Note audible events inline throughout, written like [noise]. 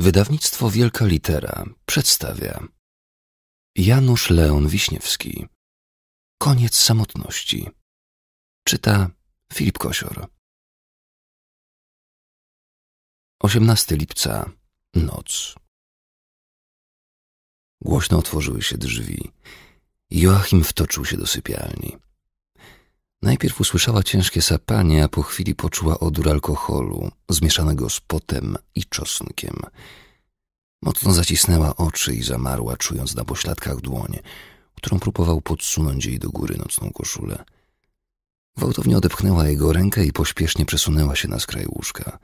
Wydawnictwo Wielka Litera przedstawia Janusz Leon Wiśniewski Koniec samotności Czyta Filip Kosior 18 lipca Noc Głośno otworzyły się drzwi. Joachim wtoczył się do sypialni. Najpierw usłyszała ciężkie sapanie, a po chwili poczuła odór alkoholu, zmieszanego z potem i czosnkiem. Mocno zacisnęła oczy i zamarła, czując na pośladkach dłoń, którą próbował podsunąć jej do góry nocną koszulę. Gwałtownie odepchnęła jego rękę i pośpiesznie przesunęła się na skraj łóżka.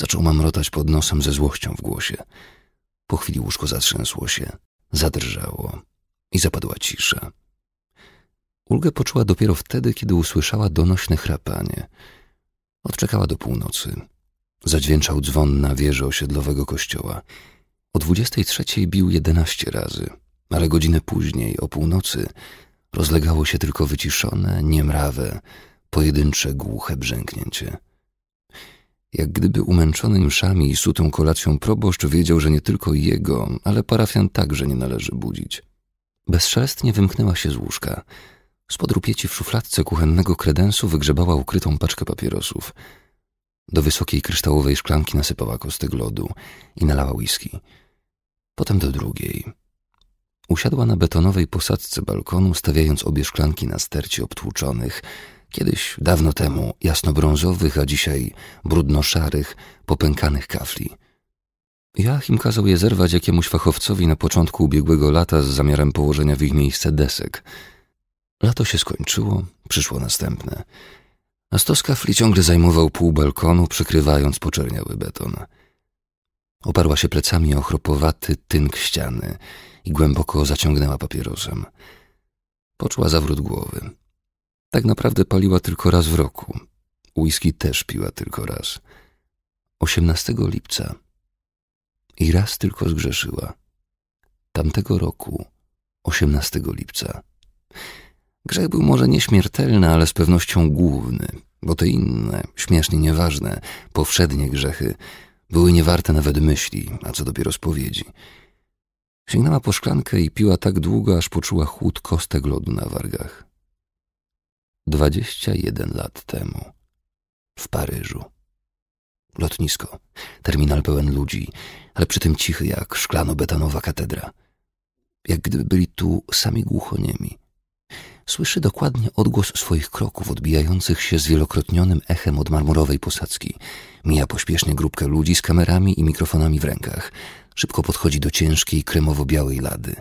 Zaczął mamrotać pod nosem ze złością w głosie. Po chwili łóżko zatrzęsło się, zadrżało i zapadła cisza. Ulgę poczuła dopiero wtedy, kiedy usłyszała donośne chrapanie. Odczekała do północy. Zadźwięczał dzwon na wieżę osiedlowego kościoła. O dwudziestej trzeciej bił jedenaście razy, ale godzinę później, o północy, rozlegało się tylko wyciszone, niemrawe, pojedyncze głuche brzęknięcie. Jak gdyby umęczony mszami i sutą kolacją proboszcz wiedział, że nie tylko jego, ale parafian także nie należy budzić. Bezszelestnie wymknęła się z łóżka – Spod rupieci w szufladce kuchennego kredensu wygrzebała ukrytą paczkę papierosów. Do wysokiej kryształowej szklanki nasypała kostek lodu i nalała whisky. Potem do drugiej. Usiadła na betonowej posadzce balkonu, stawiając obie szklanki na stercie obtłuczonych, kiedyś dawno temu jasnobrązowych, a dzisiaj brudno-szarych, popękanych kafli. Joachim kazał je zerwać jakiemuś fachowcowi na początku ubiegłego lata z zamiarem położenia w ich miejsce desek – Lato się skończyło, przyszło następne. A stos kafli ciągle zajmował pół balkonu, przykrywając poczerniały beton. Oparła się plecami o chropowaty tynk ściany i głęboko zaciągnęła papierosem. Poczuła zawrót głowy. Tak naprawdę paliła tylko raz w roku. Whisky też piła tylko raz. 18 lipca. I raz tylko zgrzeszyła. Tamtego roku, 18 lipca. Grzech był może nieśmiertelny, ale z pewnością główny, bo te inne, śmiesznie nieważne, powszednie grzechy były niewarte nawet myśli, a co dopiero spowiedzi. Sięgnęła po szklankę i piła tak długo, aż poczuła chłód kostek lodu na wargach. Dwadzieścia jeden lat temu. W Paryżu. Lotnisko. Terminal pełen ludzi, ale przy tym cichy jak szklano-betanowa katedra. Jak gdyby byli tu sami głuchoniemi. Słyszy dokładnie odgłos swoich kroków odbijających się zwielokrotnionym echem od marmurowej posadzki. Mija pośpiesznie grupkę ludzi z kamerami i mikrofonami w rękach. Szybko podchodzi do ciężkiej, kremowo-białej lady.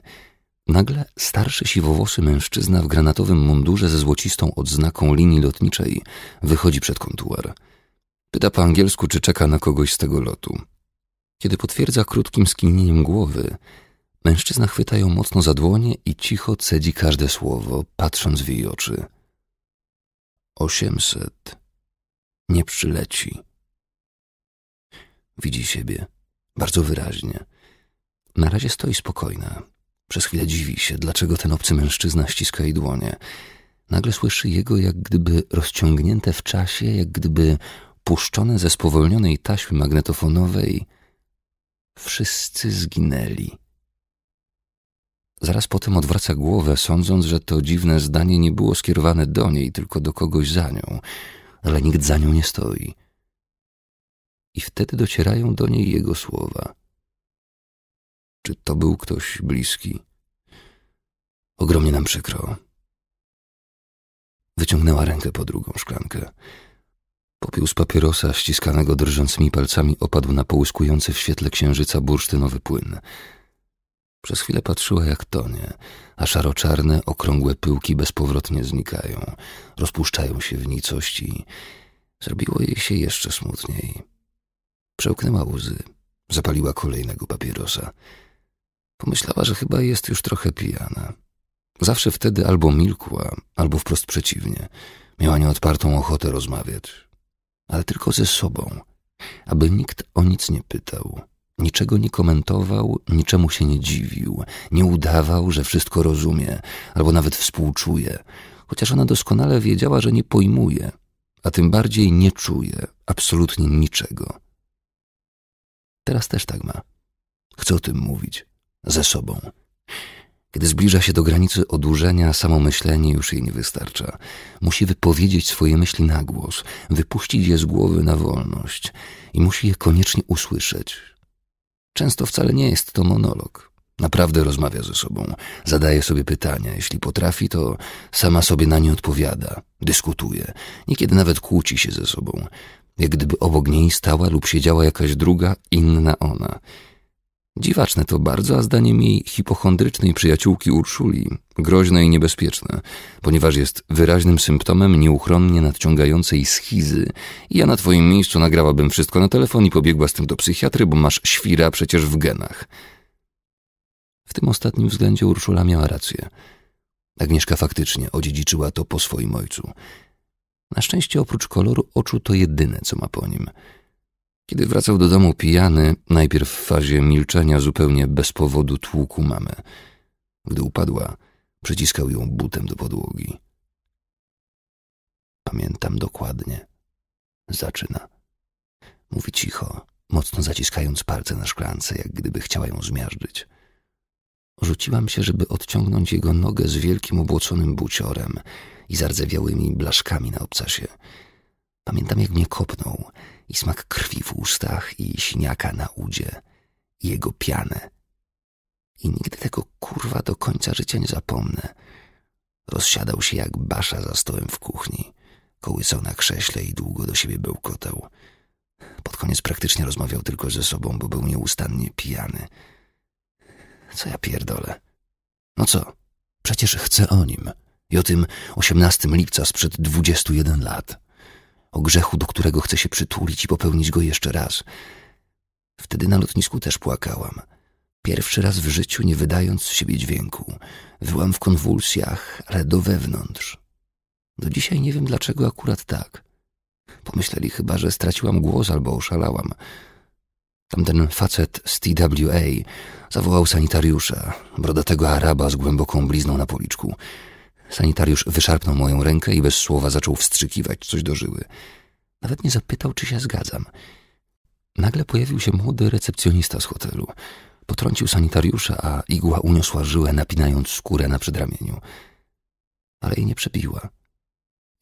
Nagle starszy siwowłosy mężczyzna w granatowym mundurze ze złocistą odznaką linii lotniczej wychodzi przed kontuar. Pyta po angielsku, czy czeka na kogoś z tego lotu. Kiedy potwierdza krótkim skinieniem głowy, Mężczyzna chwyta ją mocno za dłonie i cicho cedzi każde słowo, patrząc w jej oczy. Osiemset. Nie przyleci. Widzi siebie. Bardzo wyraźnie. Na razie stoi spokojna. Przez chwilę dziwi się, dlaczego ten obcy mężczyzna ściska jej dłonie. Nagle słyszy jego jak gdyby rozciągnięte w czasie, jak gdyby puszczone ze spowolnionej taśmy magnetofonowej. Wszyscy zginęli. Zaraz potem odwraca głowę, sądząc, że to dziwne zdanie nie było skierowane do niej, tylko do kogoś za nią, ale nikt za nią nie stoi. I wtedy docierają do niej jego słowa. Czy to był ktoś bliski? Ogromnie nam przykro. Wyciągnęła rękę po drugą szklankę. Popiół z papierosa ściskanego drżącymi palcami opadł na połyskujący w świetle księżyca bursztynowy płyn – przez chwilę patrzyła, jak tonie, a szaro-czarne, okrągłe pyłki bezpowrotnie znikają, rozpuszczają się w nicości. Zrobiło jej się jeszcze smutniej. Przełknęła łzy, zapaliła kolejnego papierosa. Pomyślała, że chyba jest już trochę pijana. Zawsze wtedy albo milkła, albo wprost przeciwnie. Miała nieodpartą ochotę rozmawiać, ale tylko ze sobą, aby nikt o nic nie pytał Niczego nie komentował, niczemu się nie dziwił, nie udawał, że wszystko rozumie, albo nawet współczuje, chociaż ona doskonale wiedziała, że nie pojmuje, a tym bardziej nie czuje absolutnie niczego. Teraz też tak ma. Chce o tym mówić. Ze sobą. Kiedy zbliża się do granicy odurzenia, samo myślenie już jej nie wystarcza. Musi wypowiedzieć swoje myśli na głos, wypuścić je z głowy na wolność i musi je koniecznie usłyszeć, Często wcale nie jest to monolog. Naprawdę rozmawia ze sobą, zadaje sobie pytania. Jeśli potrafi, to sama sobie na nie odpowiada, dyskutuje, niekiedy nawet kłóci się ze sobą, jak gdyby obok niej stała lub siedziała jakaś druga, inna ona. Dziwaczne to bardzo, a zdaniem jej hipochondrycznej przyjaciółki Urszuli, groźne i niebezpieczne, ponieważ jest wyraźnym symptomem nieuchronnie nadciągającej schizy. Ja na twoim miejscu nagrałabym wszystko na telefon i pobiegła z tym do psychiatry, bo masz świra przecież w genach. W tym ostatnim względzie Urszula miała rację. Agnieszka faktycznie odziedziczyła to po swoim ojcu. Na szczęście oprócz koloru oczu to jedyne, co ma po nim – kiedy wracał do domu pijany, najpierw w fazie milczenia zupełnie bez powodu tłuku mamy. Gdy upadła, przyciskał ją butem do podłogi. Pamiętam dokładnie. Zaczyna. Mówi cicho, mocno zaciskając palce na szklance, jak gdyby chciała ją zmiażdżyć. Rzuciłam się, żeby odciągnąć jego nogę z wielkim obłoconym buciorem i zardzewiałymi blaszkami na obcasie. Pamiętam, jak mnie kopnął i smak krwi w ustach i śniaka na udzie i jego pianę. I nigdy tego kurwa do końca życia nie zapomnę. Rozsiadał się jak basza za stołem w kuchni. Kołysał na krześle i długo do siebie bełkotał. Pod koniec praktycznie rozmawiał tylko ze sobą, bo był nieustannie pijany. Co ja pierdolę? No co? Przecież chcę o nim i o tym 18 lipca sprzed 21 lat o grzechu, do którego chcę się przytulić i popełnić go jeszcze raz. Wtedy na lotnisku też płakałam. Pierwszy raz w życiu, nie wydając z siebie dźwięku. Byłam w konwulsjach, ale do wewnątrz. Do dzisiaj nie wiem, dlaczego akurat tak. Pomyśleli chyba, że straciłam głos albo oszalałam. Tamten facet z TWA zawołał sanitariusza, brodatego Araba z głęboką blizną na policzku – Sanitariusz wyszarpnął moją rękę i bez słowa zaczął wstrzykiwać coś do żyły. Nawet nie zapytał, czy się zgadzam. Nagle pojawił się młody recepcjonista z hotelu. Potrącił sanitariusza, a igła uniosła żyłę, napinając skórę na przedramieniu. Ale jej nie przebiła.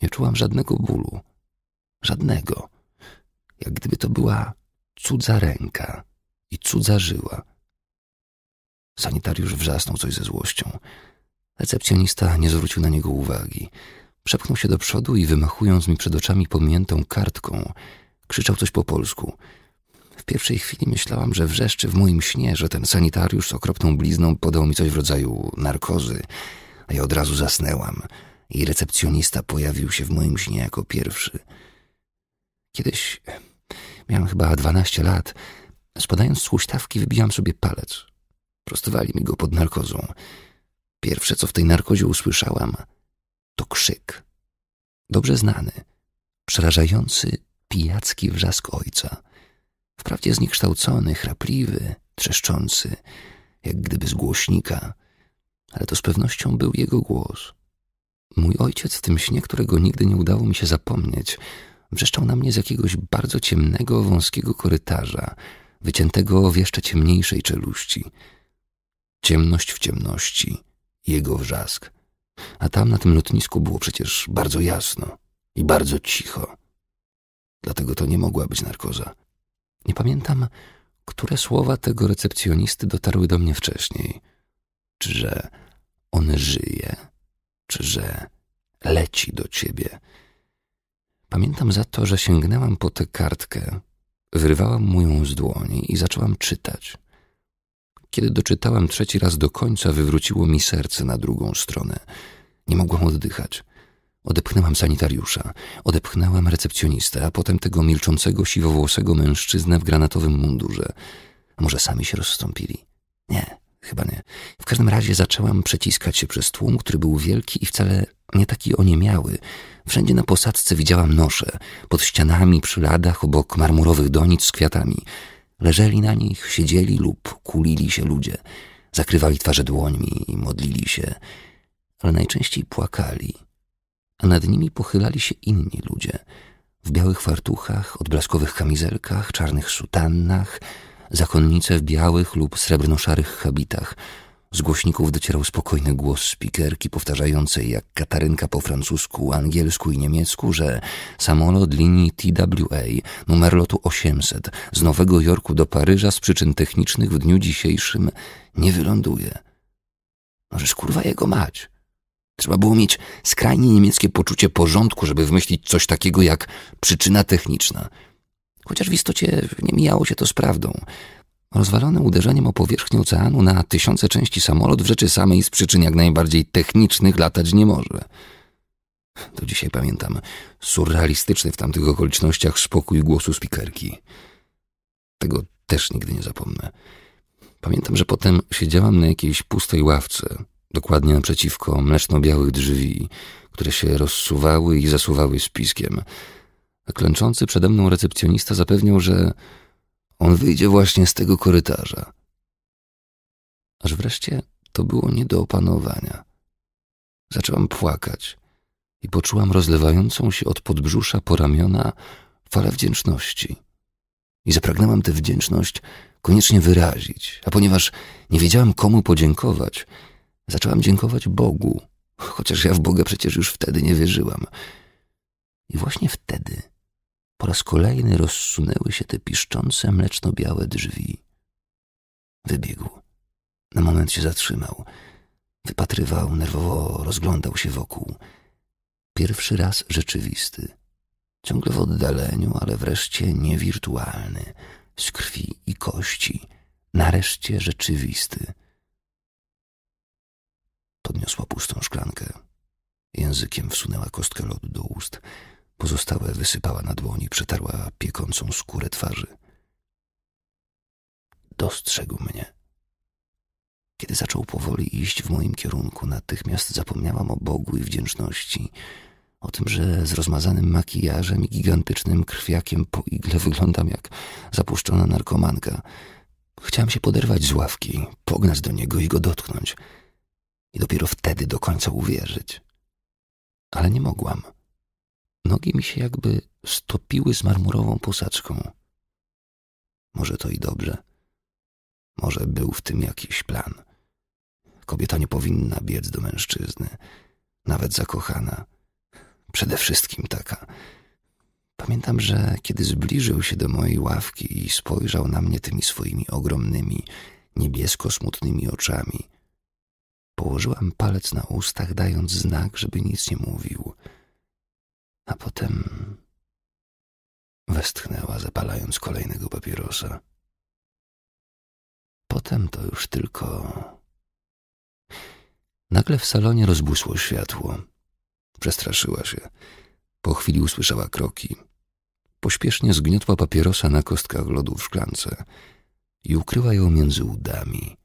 Nie czułam żadnego bólu. Żadnego. Jak gdyby to była cudza ręka i cudza żyła. Sanitariusz wrzasnął coś ze złością. Recepcjonista nie zwrócił na niego uwagi. Przepchnął się do przodu i wymachując mi przed oczami pomiętą kartką, krzyczał coś po polsku. W pierwszej chwili myślałam, że wrzeszczy w moim śnie, że ten sanitariusz z okropną blizną podał mi coś w rodzaju narkozy, a ja od razu zasnęłam i recepcjonista pojawił się w moim śnie jako pierwszy. Kiedyś miałam chyba dwanaście lat. Spadając z huśtawki, wybiłam sobie palec. Prostowali mi go pod narkozą. Pierwsze, co w tej narkozie usłyszałam, to krzyk. Dobrze znany, przerażający, pijacki wrzask ojca. Wprawdzie zniekształcony, chrapliwy, trzeszczący, jak gdyby z głośnika, ale to z pewnością był jego głos. Mój ojciec w tym śnie, którego nigdy nie udało mi się zapomnieć, wrzeszczał na mnie z jakiegoś bardzo ciemnego, wąskiego korytarza, wyciętego w jeszcze ciemniejszej czeluści. Ciemność w ciemności, jego wrzask. A tam na tym lotnisku było przecież bardzo jasno i bardzo cicho. Dlatego to nie mogła być narkoza. Nie pamiętam, które słowa tego recepcjonisty dotarły do mnie wcześniej. Czy że on żyje, czy że leci do ciebie. Pamiętam za to, że sięgnęłam po tę kartkę, wyrwałam mu ją z dłoni i zaczęłam czytać. Kiedy doczytałam trzeci raz do końca, wywróciło mi serce na drugą stronę. Nie mogłam oddychać. Odepchnęłam sanitariusza, odepchnęłam recepcjonistę, a potem tego milczącego, siwowłosego mężczyznę w granatowym mundurze. może sami się rozstąpili? Nie, chyba nie. W każdym razie zaczęłam przeciskać się przez tłum, który był wielki i wcale nie taki oniemiały. Wszędzie na posadzce widziałam nosze, pod ścianami, przy ladach, obok marmurowych donic z kwiatami – Leżeli na nich, siedzieli lub kulili się ludzie, zakrywali twarze dłońmi i modlili się, ale najczęściej płakali, a nad nimi pochylali się inni ludzie w białych fartuchach, odblaskowych kamizelkach, czarnych sutannach, zakonnice w białych lub srebrno-szarych habitach – z głośników docierał spokojny głos spikerki powtarzającej jak Katarynka po francusku, angielsku i niemiecku, że samolot linii TWA numer lotu 800 z Nowego Jorku do Paryża z przyczyn technicznych w dniu dzisiejszym nie wyląduje. Możesz kurwa jego mać. Trzeba było mieć skrajnie niemieckie poczucie porządku, żeby wymyślić coś takiego jak przyczyna techniczna. Chociaż w istocie nie mijało się to z prawdą. Rozwalony uderzeniem o powierzchnię oceanu na tysiące części samolot w rzeczy samej z przyczyn jak najbardziej technicznych latać nie może. Do dzisiaj pamiętam surrealistyczny w tamtych okolicznościach spokój głosu spikerki. Tego też nigdy nie zapomnę. Pamiętam, że potem siedziałam na jakiejś pustej ławce, dokładnie naprzeciwko mleczno-białych drzwi, które się rozsuwały i zasuwały spiskiem. A klęczący przede mną recepcjonista zapewniał, że on wyjdzie właśnie z tego korytarza. Aż wreszcie to było nie do opanowania. Zaczęłam płakać i poczułam rozlewającą się od podbrzusza po ramiona falę wdzięczności. I zapragnęłam tę wdzięczność koniecznie wyrazić, a ponieważ nie wiedziałam komu podziękować, zaczęłam dziękować Bogu, chociaż ja w Boga przecież już wtedy nie wierzyłam. I właśnie wtedy po raz kolejny rozsunęły się te piszczące mleczno-białe drzwi. Wybiegł. Na moment się zatrzymał. Wypatrywał, nerwowo rozglądał się wokół. Pierwszy raz rzeczywisty. Ciągle w oddaleniu, ale wreszcie niewirtualny. Z krwi i kości. Nareszcie rzeczywisty. Podniosła pustą szklankę. Językiem wsunęła kostkę lodu do ust. Pozostałe wysypała na dłoni, przetarła piekącą skórę twarzy. Dostrzegł mnie. Kiedy zaczął powoli iść w moim kierunku, natychmiast zapomniałam o Bogu i wdzięczności, o tym, że z rozmazanym makijażem i gigantycznym krwiakiem po igle wyglądam jak zapuszczona narkomanka. Chciałam się poderwać z ławki, pognać do niego i go dotknąć. I dopiero wtedy do końca uwierzyć. Ale nie mogłam. Nogi mi się jakby stopiły z marmurową posadzką. Może to i dobrze. Może był w tym jakiś plan. Kobieta nie powinna biec do mężczyzny, nawet zakochana. Przede wszystkim taka. Pamiętam, że kiedy zbliżył się do mojej ławki i spojrzał na mnie tymi swoimi ogromnymi, niebiesko-smutnymi oczami, położyłam palec na ustach, dając znak, żeby nic nie mówił – a potem westchnęła, zapalając kolejnego papierosa. Potem to już tylko. Nagle w salonie rozbłysło światło. Przestraszyła się. Po chwili usłyszała kroki. Pośpiesznie zgniotła papierosa na kostkach lodu w szklance i ukryła ją między udami,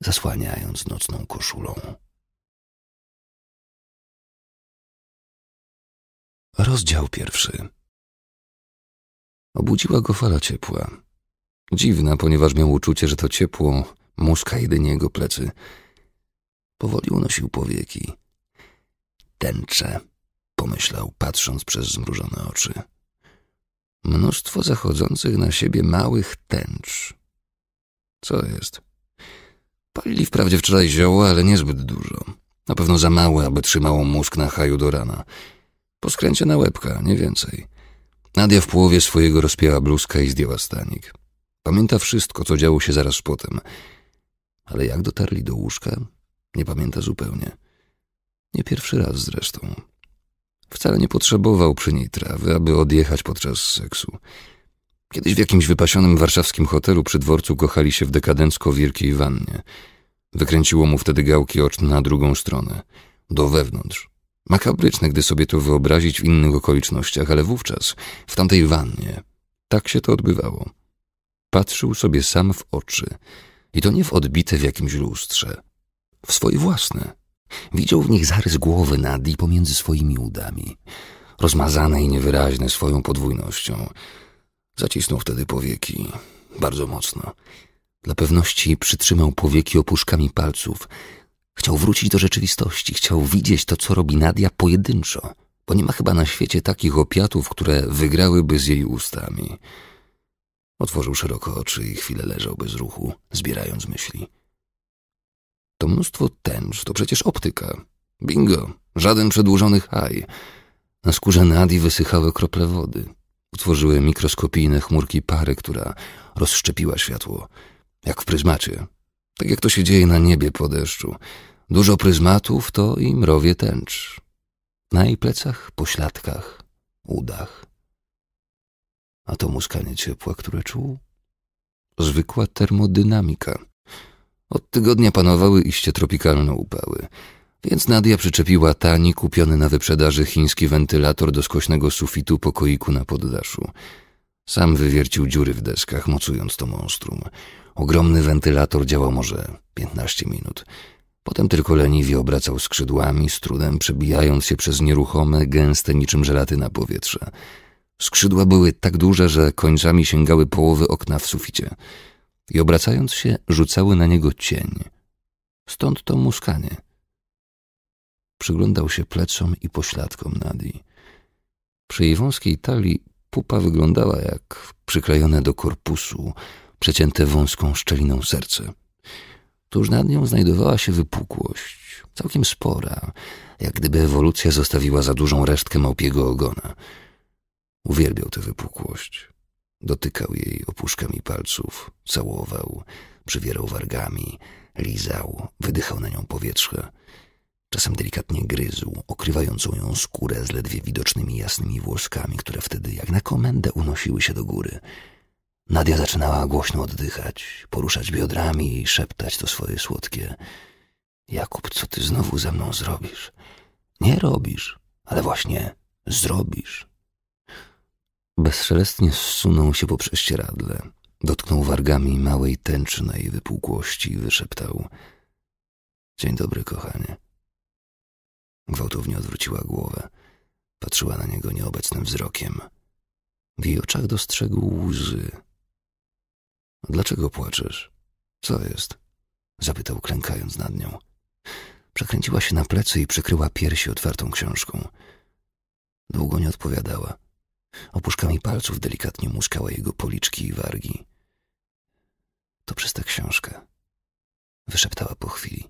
zasłaniając nocną koszulą. Rozdział pierwszy. Obudziła go fala ciepła. Dziwna, ponieważ miał uczucie, że to ciepło muska jedynie jego plecy. Powoli unosił powieki. Tęcze, pomyślał, patrząc przez zmrużone oczy. Mnóstwo zachodzących na siebie małych tęcz. Co jest? Palili wprawdzie wczoraj zioła, ale niezbyt dużo. Na pewno za małe, aby trzymało mózg na haju do rana. Poskręcie łebka, nie więcej. Nadia w połowie swojego rozpięła bluzkę i zdjęła stanik. Pamięta wszystko, co działo się zaraz potem. Ale jak dotarli do łóżka, nie pamięta zupełnie. Nie pierwszy raz zresztą. Wcale nie potrzebował przy niej trawy, aby odjechać podczas seksu. Kiedyś w jakimś wypasionym warszawskim hotelu przy dworcu kochali się w dekadencko wielkiej wannie. Wykręciło mu wtedy gałki oczne na drugą stronę, do wewnątrz, Makabryczne, gdy sobie to wyobrazić w innych okolicznościach, ale wówczas, w tamtej wannie, tak się to odbywało. Patrzył sobie sam w oczy i to nie w odbite w jakimś lustrze, w swoje własne. Widział w nich zarys głowy i pomiędzy swoimi udami, rozmazane i niewyraźne swoją podwójnością. Zacisnął wtedy powieki, bardzo mocno. Dla pewności przytrzymał powieki opuszkami palców, Chciał wrócić do rzeczywistości, chciał widzieć to, co robi Nadia pojedynczo, bo nie ma chyba na świecie takich opiatów, które wygrałyby z jej ustami. Otworzył szeroko oczy i chwilę leżał bez ruchu, zbierając myśli. To mnóstwo tęcz, to przecież optyka. Bingo, żaden przedłużony haj. Na skórze Nadii wysychały krople wody. Utworzyły mikroskopijne chmurki pary, która rozszczepiła światło, jak w pryzmacie, tak jak to się dzieje na niebie po deszczu. Dużo pryzmatów to i mrowie tęcz. Na jej plecach, pośladkach, udach. A to muskanie ciepła, które czuł? Zwykła termodynamika. Od tygodnia panowały iście tropikalne upały, więc Nadia przyczepiła tani, kupiony na wyprzedaży chiński wentylator do skośnego sufitu pokoiku na poddaszu. Sam wywiercił dziury w deskach, mocując to monstrum. Ogromny wentylator działał może 15 minut. Potem tylko leniwie obracał skrzydłami, z trudem przebijając się przez nieruchome, gęste niczym żelatyna powietrze. Skrzydła były tak duże, że końcami sięgały połowy okna w suficie i obracając się rzucały na niego cień. Stąd to muskanie. Przyglądał się plecom i pośladkom Nadi. Przy jej wąskiej talii pupa wyglądała jak przyklejone do korpusu przecięte wąską szczeliną serce. Tuż nad nią znajdowała się wypukłość, całkiem spora, jak gdyby ewolucja zostawiła za dużą resztkę małpiego ogona. Uwielbiał tę wypukłość. Dotykał jej opuszkami palców, całował, przywierał wargami, lizał, wydychał na nią powietrze. Czasem delikatnie gryzł, okrywającą ją skórę z ledwie widocznymi jasnymi włoskami, które wtedy jak na komendę unosiły się do góry – Nadia zaczynała głośno oddychać, poruszać biodrami i szeptać to swoje słodkie. Jakub, co ty znowu ze mną zrobisz? Nie robisz, ale właśnie zrobisz. Bezszelestnie zsunął się po prześcieradle. Dotknął wargami małej tęcznej wypukłości i wyszeptał. Dzień dobry, kochanie. Gwałtownie odwróciła głowę. Patrzyła na niego nieobecnym wzrokiem. W jej oczach dostrzegł łzy, Dlaczego płaczesz? Co jest? Zapytał, klękając nad nią. Przekręciła się na plecy i przykryła piersi otwartą książką. Długo nie odpowiadała. Opuszkami palców delikatnie muskała jego policzki i wargi. To przez tę książkę. Wyszeptała po chwili.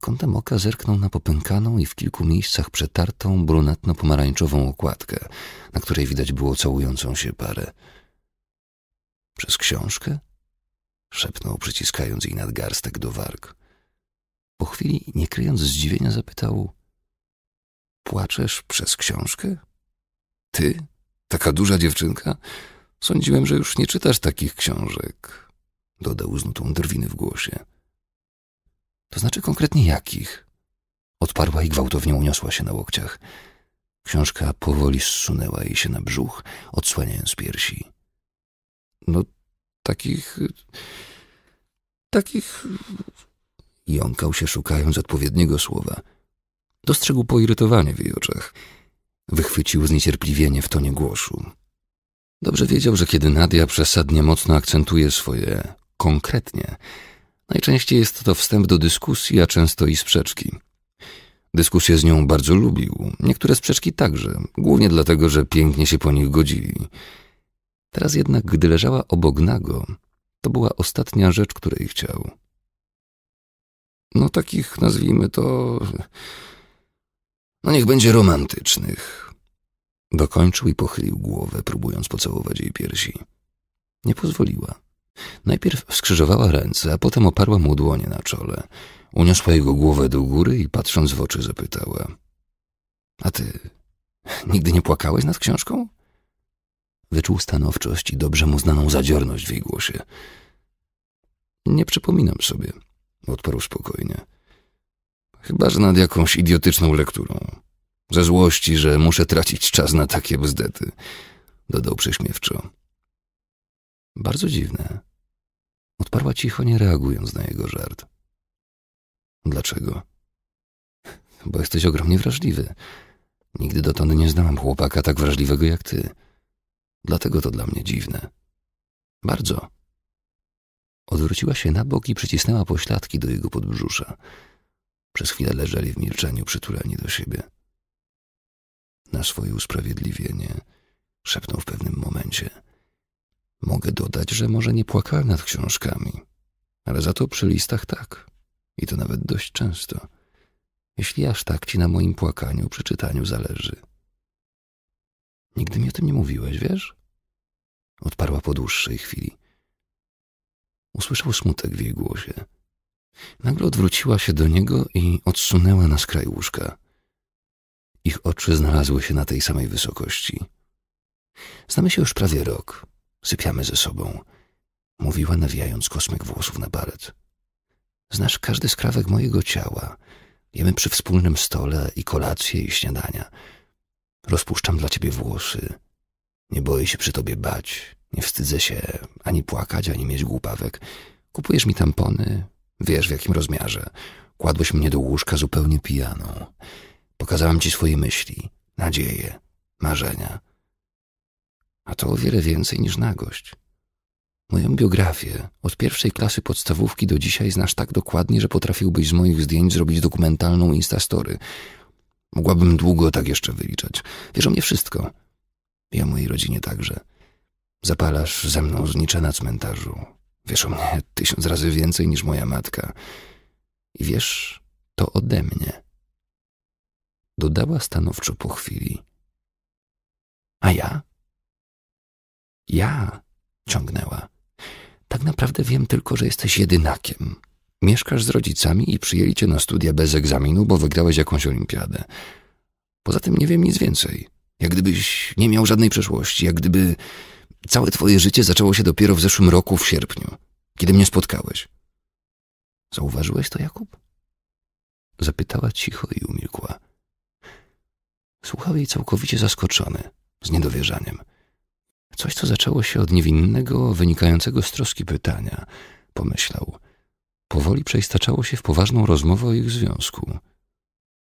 Kątem oka zerknął na popękaną i w kilku miejscach przetartą brunatno-pomarańczową okładkę, na której widać było całującą się parę. Przez książkę? Szepnął, przyciskając jej nadgarstek do warg. Po chwili, nie kryjąc zdziwienia, zapytał: Płaczesz przez książkę? Ty? Taka duża dziewczynka? Sądziłem, że już nie czytasz takich książek. Dodał z nutą drwiny w głosie. To znaczy konkretnie jakich? Odparła i gwałtownie uniosła się na łokciach. Książka powoli zsunęła jej się na brzuch, odsłaniając piersi no, takich. takich. jąkał się szukając odpowiedniego słowa. Dostrzegł poirytowanie w jej oczach. Wychwycił zniecierpliwienie w tonie głosu. Dobrze wiedział, że kiedy Nadia przesadnie mocno akcentuje swoje konkretnie, najczęściej jest to wstęp do dyskusji, a często i sprzeczki. Dyskusję z nią bardzo lubił, niektóre sprzeczki także, głównie dlatego, że pięknie się po nich godzili. Teraz jednak, gdy leżała obok nago, to była ostatnia rzecz, której chciał. No takich, nazwijmy to... No niech będzie romantycznych. Dokończył i pochylił głowę, próbując pocałować jej piersi. Nie pozwoliła. Najpierw skrzyżowała ręce, a potem oparła mu dłonie na czole. Uniosła jego głowę do góry i patrząc w oczy zapytała. A ty nigdy nie płakałeś nad książką? Wyczuł stanowczość i dobrze mu znaną zadziorność w jej głosie. Nie przypominam sobie, odparł spokojnie. Chyba, że nad jakąś idiotyczną lekturą. Ze złości, że muszę tracić czas na takie bzdety, dodał prześmiewczo. Bardzo dziwne. Odparła cicho, nie reagując na jego żart. Dlaczego? Bo jesteś ogromnie wrażliwy. Nigdy dotąd nie znałam chłopaka tak wrażliwego jak ty dlatego to dla mnie dziwne. Bardzo. Odwróciła się na bok i przycisnęła pośladki do jego podbrzusza. Przez chwilę leżeli w milczeniu, przytuleni do siebie. Na swoje usprawiedliwienie szepnął w pewnym momencie. Mogę dodać, że może nie płakała nad książkami, ale za to przy listach tak. I to nawet dość często. Jeśli aż tak ci na moim płakaniu, przeczytaniu zależy. Nigdy mi o tym nie mówiłeś, wiesz? Odparła po dłuższej chwili. Usłyszał smutek w jej głosie. Nagle odwróciła się do niego i odsunęła na skraj łóżka. Ich oczy znalazły się na tej samej wysokości. Znamy się już prawie rok. Sypiamy ze sobą. Mówiła, nawijając kosmyk włosów na baret. Znasz każdy skrawek mojego ciała. Jemy przy wspólnym stole i kolacje i śniadania. Rozpuszczam dla ciebie włosy. Nie boję się przy tobie bać. Nie wstydzę się ani płakać, ani mieć głupawek. Kupujesz mi tampony. Wiesz w jakim rozmiarze. Kładłeś mnie do łóżka zupełnie pijaną. Pokazałam ci swoje myśli, nadzieje, marzenia. A to o wiele więcej niż nagość. Moją biografię od pierwszej klasy podstawówki do dzisiaj znasz tak dokładnie, że potrafiłbyś z moich zdjęć zrobić dokumentalną instastory. Mogłabym długo tak jeszcze wyliczać. Wiesz o mnie wszystko. I o mojej rodzinie także. Zapalasz ze mną znicze na cmentarzu. Wiesz o mnie tysiąc razy więcej niż moja matka. I wiesz to ode mnie. Dodała stanowczo po chwili. A ja? Ja, ciągnęła. Tak naprawdę wiem tylko, że jesteś jedynakiem. Mieszkasz z rodzicami i przyjęli cię na studia bez egzaminu, bo wygrałeś jakąś olimpiadę. Poza tym nie wiem nic więcej. Jak gdybyś nie miał żadnej przeszłości, jak gdyby całe twoje życie zaczęło się dopiero w zeszłym roku, w sierpniu, kiedy mnie spotkałeś. Zauważyłeś to, Jakub? Zapytała cicho i umilkła. Słuchał jej całkowicie zaskoczony, z niedowierzaniem. Coś, co zaczęło się od niewinnego, wynikającego z troski pytania, pomyślał – powoli przeistaczało się w poważną rozmowę o ich związku.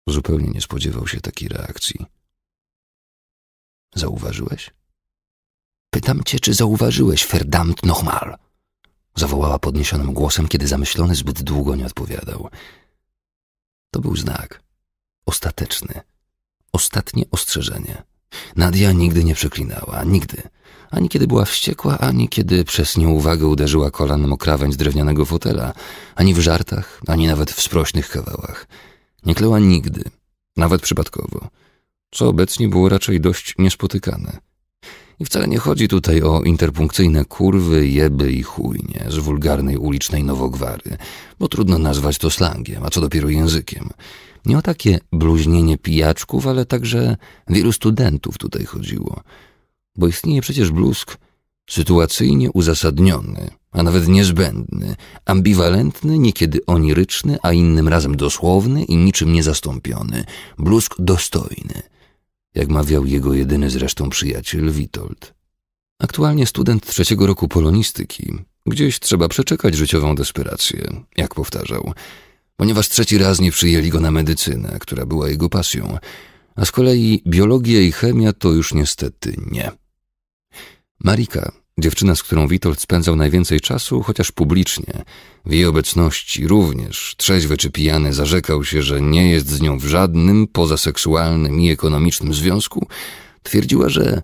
Zupełnie nie spodziewał się takiej reakcji. Zauważyłeś? Pytam cię, czy zauważyłeś, verdammt nochmal! Zawołała podniesionym głosem, kiedy zamyślony zbyt długo nie odpowiadał. To był znak. Ostateczny. Ostatnie ostrzeżenie. Nadia nigdy nie przeklinała, nigdy ani kiedy była wściekła, ani kiedy przez nią uwagę uderzyła kolanem o krawędź drewnianego fotela, ani w żartach, ani nawet w sprośnych kawałach. Nie kleła nigdy, nawet przypadkowo, co obecnie było raczej dość niespotykane. I wcale nie chodzi tutaj o interpunkcyjne kurwy, jeby i chujnie z wulgarnej ulicznej nowogwary, bo trudno nazwać to slangiem, a co dopiero językiem. Nie o takie bluźnienie pijaczków, ale także wielu studentów tutaj chodziło – bo istnieje przecież bluzk sytuacyjnie uzasadniony, a nawet niezbędny, ambiwalentny, niekiedy oniryczny, a innym razem dosłowny i niczym niezastąpiony, bluzk dostojny, jak mawiał jego jedyny zresztą przyjaciel Witold. Aktualnie student trzeciego roku polonistyki. Gdzieś trzeba przeczekać życiową desperację, jak powtarzał, ponieważ trzeci raz nie przyjęli go na medycynę, która była jego pasją, a z kolei biologia i chemia to już niestety nie. Marika, dziewczyna, z którą Witold spędzał najwięcej czasu, chociaż publicznie, w jej obecności również, trzeźwy czy pijany, zarzekał się, że nie jest z nią w żadnym pozaseksualnym i ekonomicznym związku, twierdziła, że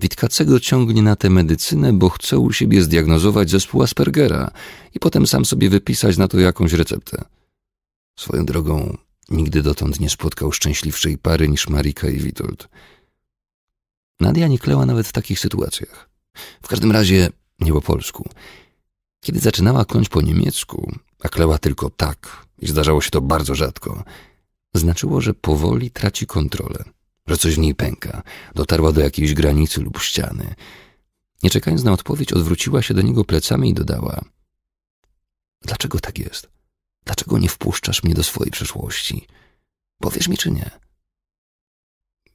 Witkacego ciągnie na tę medycynę, bo chce u siebie zdiagnozować zespół Aspergera i potem sam sobie wypisać na to jakąś receptę. Swoją drogą nigdy dotąd nie spotkał szczęśliwszej pary niż Marika i Witold – Nadia nie kleła nawet w takich sytuacjach. W każdym razie nie po polsku. Kiedy zaczynała kląć po niemiecku, a kleła tylko tak, i zdarzało się to bardzo rzadko, znaczyło, że powoli traci kontrolę, że coś w niej pęka, dotarła do jakiejś granicy lub ściany. Nie czekając na odpowiedź, odwróciła się do niego plecami i dodała: Dlaczego tak jest? Dlaczego nie wpuszczasz mnie do swojej przeszłości? Powiesz mi czy nie?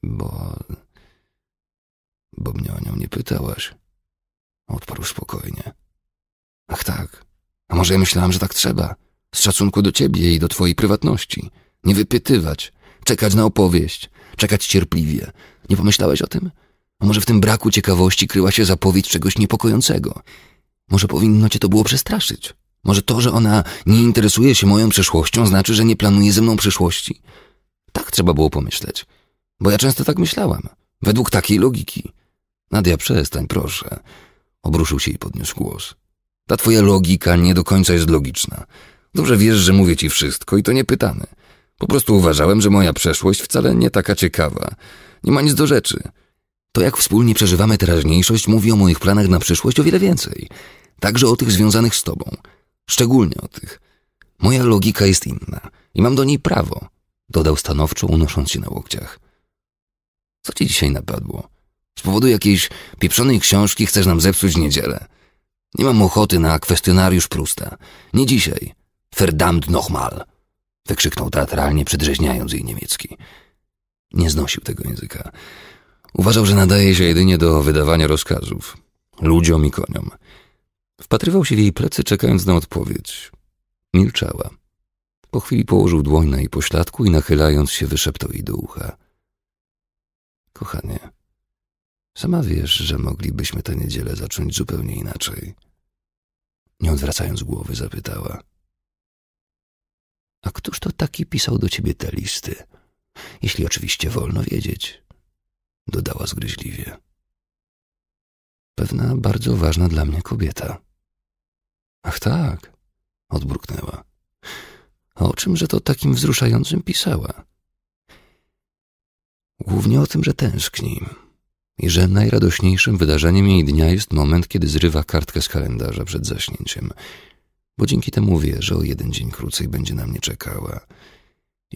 Bo bo mnie o nią nie pytałaś. Odparł spokojnie. Ach tak, a może ja myślałam, że tak trzeba. Z szacunku do ciebie i do twojej prywatności. Nie wypytywać, czekać na opowieść, czekać cierpliwie. Nie pomyślałeś o tym? A może w tym braku ciekawości kryła się zapowiedź czegoś niepokojącego? Może powinno cię to było przestraszyć? Może to, że ona nie interesuje się moją przeszłością, znaczy, że nie planuje ze mną przyszłości? Tak trzeba było pomyśleć. Bo ja często tak myślałam. Według takiej logiki. Nadia, przestań, proszę. Obruszył się i podniósł głos. Ta twoja logika nie do końca jest logiczna. Dobrze wiesz, że mówię ci wszystko i to nie pytamy. Po prostu uważałem, że moja przeszłość wcale nie taka ciekawa. Nie ma nic do rzeczy. To, jak wspólnie przeżywamy teraźniejszość, mówi o moich planach na przyszłość o wiele więcej. Także o tych związanych z tobą. Szczególnie o tych. Moja logika jest inna i mam do niej prawo, dodał stanowczo, unosząc się na łokciach. Co ci dzisiaj napadło? Z powodu jakiejś pieprzonej książki chcesz nam zepsuć niedzielę. Nie mam ochoty na kwestionariusz Prusta. Nie dzisiaj. Verdammt nochmal! Wykrzyknął teatralnie, przedrzeźniając jej niemiecki. Nie znosił tego języka. Uważał, że nadaje się jedynie do wydawania rozkazów. Ludziom i koniom. Wpatrywał się w jej plecy, czekając na odpowiedź. Milczała. Po chwili położył dłoń na jej pośladku i nachylając się wyszeptał jej do ucha. Kochanie... Sama wiesz, że moglibyśmy tę niedzielę zacząć zupełnie inaczej. Nie odwracając głowy, zapytała. A któż to taki pisał do ciebie te listy? Jeśli oczywiście wolno wiedzieć, dodała zgryźliwie. Pewna bardzo ważna dla mnie kobieta. Ach tak, Odbruknęła. A o czymże to takim wzruszającym pisała? Głównie o tym, że tęskni, i że najradośniejszym wydarzeniem jej dnia jest moment, kiedy zrywa kartkę z kalendarza przed zaśnięciem, bo dzięki temu wie, że o jeden dzień krócej będzie na mnie czekała.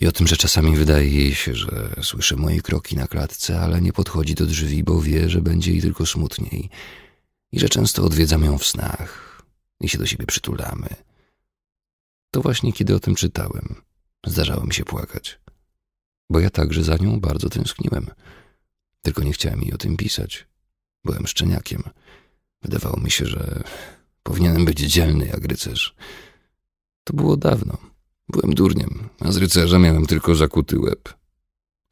I o tym, że czasami wydaje jej się, że słyszy moje kroki na klatce, ale nie podchodzi do drzwi, bo wie, że będzie jej tylko smutniej. I że często odwiedzam ją w snach i się do siebie przytulamy. To właśnie kiedy o tym czytałem, zdarzało mi się płakać, bo ja także za nią bardzo tęskniłem. Tylko nie chciałem jej o tym pisać. Byłem szczeniakiem. Wydawało mi się, że powinienem być dzielny jak rycerz. To było dawno. Byłem durniem, a z rycerza miałem tylko zakuty łeb.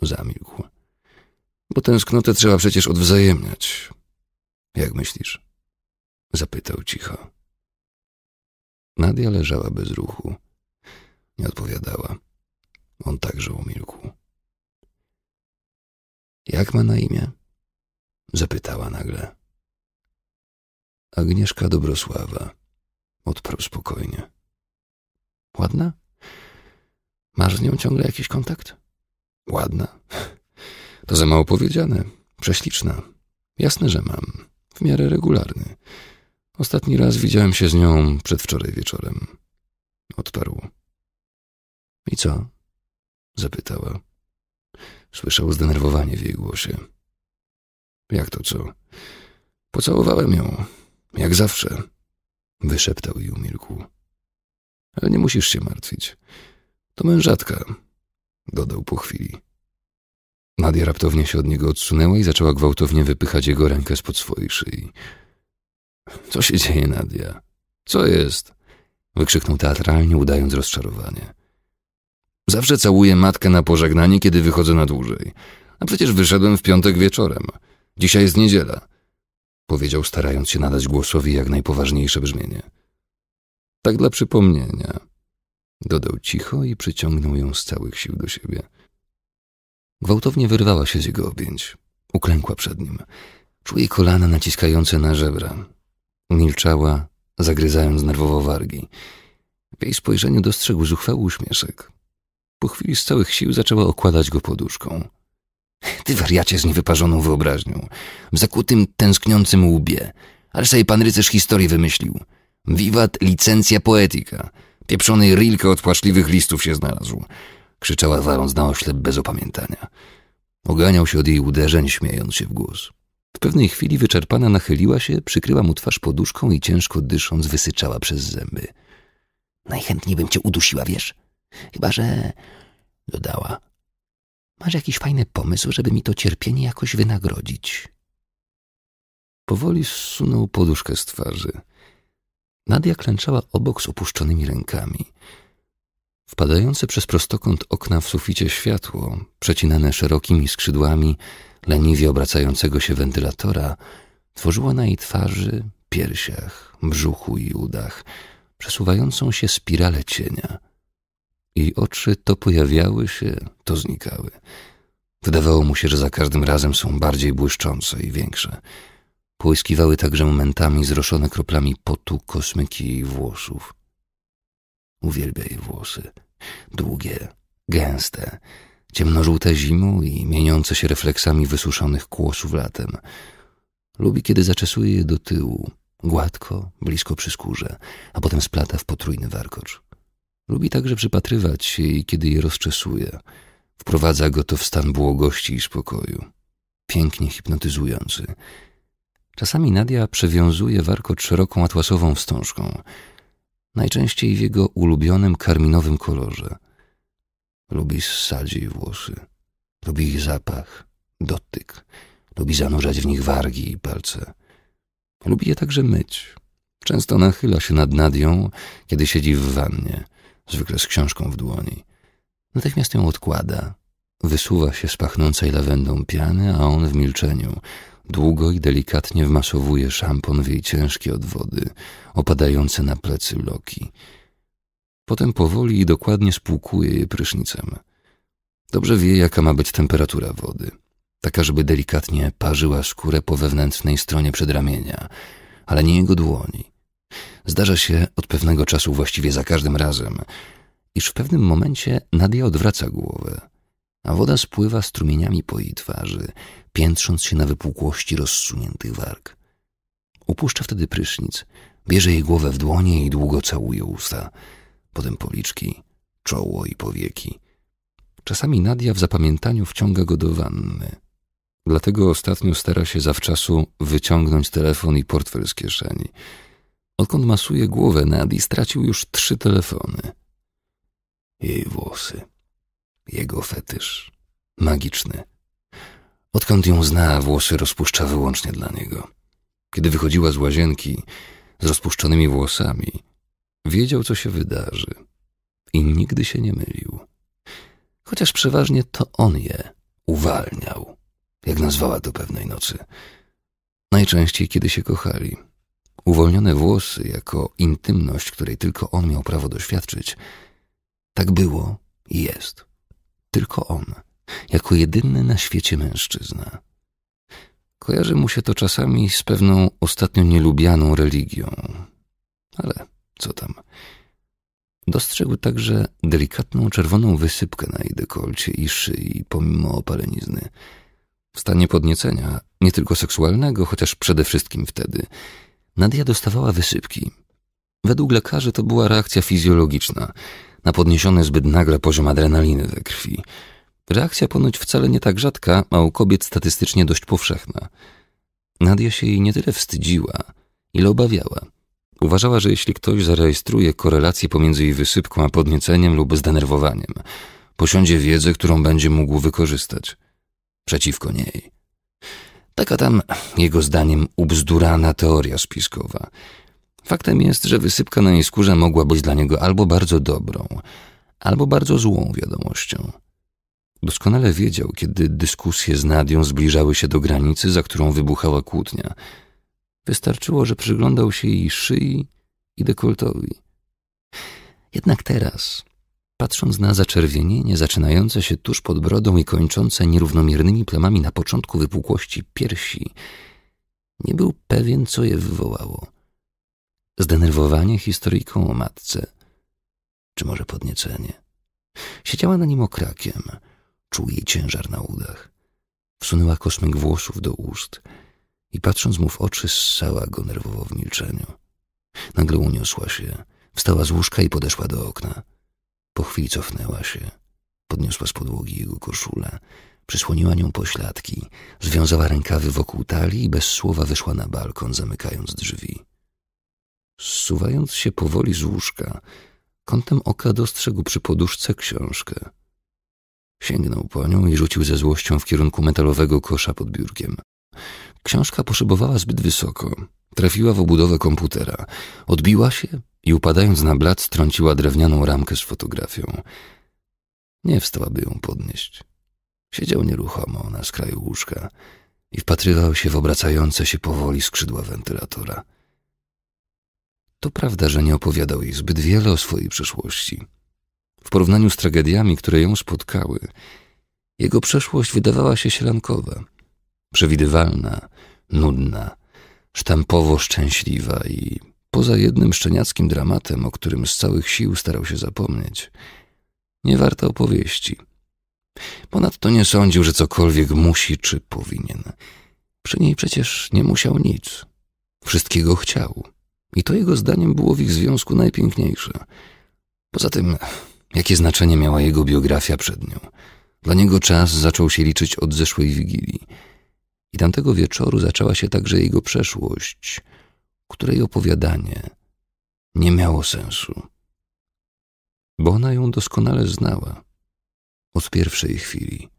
Zamilkł. Bo tęsknotę trzeba przecież odwzajemniać. Jak myślisz? Zapytał cicho. Nadia leżała bez ruchu. Nie odpowiadała. On także umilkł. Jak ma na imię? Zapytała nagle. Agnieszka Dobrosława. Odparł spokojnie. Ładna? Masz z nią ciągle jakiś kontakt? Ładna. To za mało powiedziane. Prześliczna. Jasne, że mam. W miarę regularny. Ostatni raz widziałem się z nią przedwczoraj wieczorem. Odparł. I co? Zapytała. Słyszał zdenerwowanie w jej głosie. Jak to co? Pocałowałem ją, jak zawsze, wyszeptał i umilkł. Ale nie musisz się martwić. To mężatka, dodał po chwili. Nadia raptownie się od niego odsunęła i zaczęła gwałtownie wypychać jego rękę spod swojej szyi. Co się dzieje, Nadia? Co jest? wykrzyknął teatralnie, udając rozczarowanie. Zawsze całuję matkę na pożegnanie, kiedy wychodzę na dłużej. A przecież wyszedłem w piątek wieczorem. Dzisiaj jest niedziela. Powiedział, starając się nadać głosowi jak najpoważniejsze brzmienie. Tak dla przypomnienia. Dodał cicho i przyciągnął ją z całych sił do siebie. Gwałtownie wyrwała się z jego objęć. Uklękła przed nim. Czuje kolana naciskające na żebra. Milczała, zagryzając nerwowo wargi. W jej spojrzeniu dostrzegł zuchwały uśmieszek po chwili z całych sił zaczęła okładać go poduszką. Ty wariacie z niewyparzoną wyobraźnią, w zakutym, tęskniącym łbie. Ale sobie pan rycerz historii wymyślił. Wiwat licencja poetyka. Pieprzony rilka od płaczliwych listów się znalazł. Krzyczała waląc na oślep bez opamiętania. Oganiał się od jej uderzeń, śmiejąc się w głos. W pewnej chwili wyczerpana nachyliła się, przykryła mu twarz poduszką i ciężko dysząc wysyczała przez zęby. Najchętniej bym cię udusiła, wiesz? Chyba, że... dodała. Masz jakiś fajny pomysł, żeby mi to cierpienie jakoś wynagrodzić? Powoli zsunął poduszkę z twarzy. Nadia klęczała obok z opuszczonymi rękami. Wpadające przez prostokąt okna w suficie światło, przecinane szerokimi skrzydłami leniwie obracającego się wentylatora, tworzyło na jej twarzy, piersiach, brzuchu i udach przesuwającą się spiralę cienia – jej oczy to pojawiały się, to znikały. Wydawało mu się, że za każdym razem są bardziej błyszczące i większe. Połyskiwały także momentami zroszone kroplami potu kosmyki jej włosów. Uwielbia jej włosy. Długie, gęste, ciemnożółte zimą i mieniące się refleksami wysuszonych kłosów latem. Lubi, kiedy zaczesuje je do tyłu, gładko, blisko przy skórze, a potem splata w potrójny warkocz. Lubi także przypatrywać się jej, kiedy je rozczesuje. Wprowadza go to w stan błogości i spokoju. Pięknie hipnotyzujący. Czasami Nadia przewiązuje warkot szeroką atłasową wstążką, najczęściej w jego ulubionym karminowym kolorze. Lubi ssadzi jej włosy. Lubi ich zapach, dotyk. Lubi zanurzać w nich wargi i palce. Lubi je także myć. Często nachyla się nad Nadią, kiedy siedzi w wannie – zwykle z książką w dłoni. Natychmiast ją odkłada. Wysuwa się z pachnącej lawendą piany, a on w milczeniu długo i delikatnie wmasowuje szampon w jej ciężkie odwody, opadające na plecy loki. Potem powoli i dokładnie spłukuje je prysznicem. Dobrze wie, jaka ma być temperatura wody. Taka, żeby delikatnie parzyła skórę po wewnętrznej stronie przedramienia, ale nie jego dłoni. Zdarza się od pewnego czasu właściwie za każdym razem, iż w pewnym momencie Nadia odwraca głowę, a woda spływa strumieniami po jej twarzy, piętrząc się na wypukłości rozsuniętych warg. Upuszcza wtedy prysznic, bierze jej głowę w dłonie i długo całuje usta, potem policzki, czoło i powieki. Czasami Nadia w zapamiętaniu wciąga go do wanny. Dlatego ostatnio stara się zawczasu wyciągnąć telefon i portfel z kieszeni – Odkąd masuje głowę, Nadi stracił już trzy telefony. Jej włosy. Jego fetysz. Magiczny. Odkąd ją zna, włosy rozpuszcza wyłącznie dla niego. Kiedy wychodziła z łazienki z rozpuszczonymi włosami, wiedział, co się wydarzy. I nigdy się nie mylił. Chociaż przeważnie to on je uwalniał, jak nazwała to pewnej nocy. Najczęściej, kiedy się kochali uwolnione włosy jako intymność, której tylko on miał prawo doświadczyć. Tak było i jest. Tylko on, jako jedyny na świecie mężczyzna. Kojarzy mu się to czasami z pewną ostatnio nielubianą religią. Ale co tam? Dostrzegł także delikatną czerwoną wysypkę na jej dekolcie i szyi, pomimo opalenizny. W stanie podniecenia, nie tylko seksualnego, chociaż przede wszystkim wtedy – Nadia dostawała wysypki. Według lekarzy to była reakcja fizjologiczna na podniesiony zbyt nagle poziom adrenaliny we krwi. Reakcja ponoć wcale nie tak rzadka, a u kobiet statystycznie dość powszechna. Nadia się jej nie tyle wstydziła, ile obawiała. Uważała, że jeśli ktoś zarejestruje korelację pomiędzy jej wysypką a podnieceniem lub zdenerwowaniem, posiądzie wiedzę, którą będzie mógł wykorzystać przeciwko niej. Taka tam, jego zdaniem, ubzdurana teoria spiskowa. Faktem jest, że wysypka na jej skórze mogła być dla niego albo bardzo dobrą, albo bardzo złą wiadomością. Doskonale wiedział, kiedy dyskusje z Nadią zbliżały się do granicy, za którą wybuchała kłótnia. Wystarczyło, że przyglądał się jej szyi i dekoltowi. Jednak teraz, Patrząc na zaczerwienienie zaczynające się tuż pod brodą i kończące nierównomiernymi plamami na początku wypukłości piersi, nie był pewien, co je wywołało. Zdenerwowanie historyjką o matce, czy może podniecenie. Siedziała na nim okrakiem, czuł jej ciężar na udach. Wsunęła kosmyk włosów do ust i patrząc mu w oczy, ssała go nerwowo w milczeniu. Nagle uniosła się, wstała z łóżka i podeszła do okna. Po chwili cofnęła się. Podniosła z podłogi jego koszulę. Przysłoniła nią pośladki. Związała rękawy wokół talii i bez słowa wyszła na balkon, zamykając drzwi. Zsuwając się powoli z łóżka, kątem oka dostrzegł przy poduszce książkę. Sięgnął po nią i rzucił ze złością w kierunku metalowego kosza pod biurkiem. Książka poszybowała zbyt wysoko. Trafiła w obudowę komputera. Odbiła się i upadając na blat strąciła drewnianą ramkę z fotografią. Nie wstała, by ją podnieść. Siedział nieruchomo na skraju łóżka i wpatrywał się w obracające się powoli skrzydła wentylatora. To prawda, że nie opowiadał jej zbyt wiele o swojej przeszłości. W porównaniu z tragediami, które ją spotkały, jego przeszłość wydawała się sielankowa, przewidywalna, nudna, sztampowo szczęśliwa i Poza jednym szczeniackim dramatem, o którym z całych sił starał się zapomnieć. Nie warta opowieści. Ponadto nie sądził, że cokolwiek musi czy powinien. Przy niej przecież nie musiał nic. Wszystkiego chciał. I to jego zdaniem było w ich związku najpiękniejsze. Poza tym, jakie znaczenie miała jego biografia przed nią? Dla niego czas zaczął się liczyć od zeszłej wigilii. I tamtego wieczoru zaczęła się także jego przeszłość – której opowiadanie nie miało sensu. Bo ona ją doskonale znała od pierwszej chwili,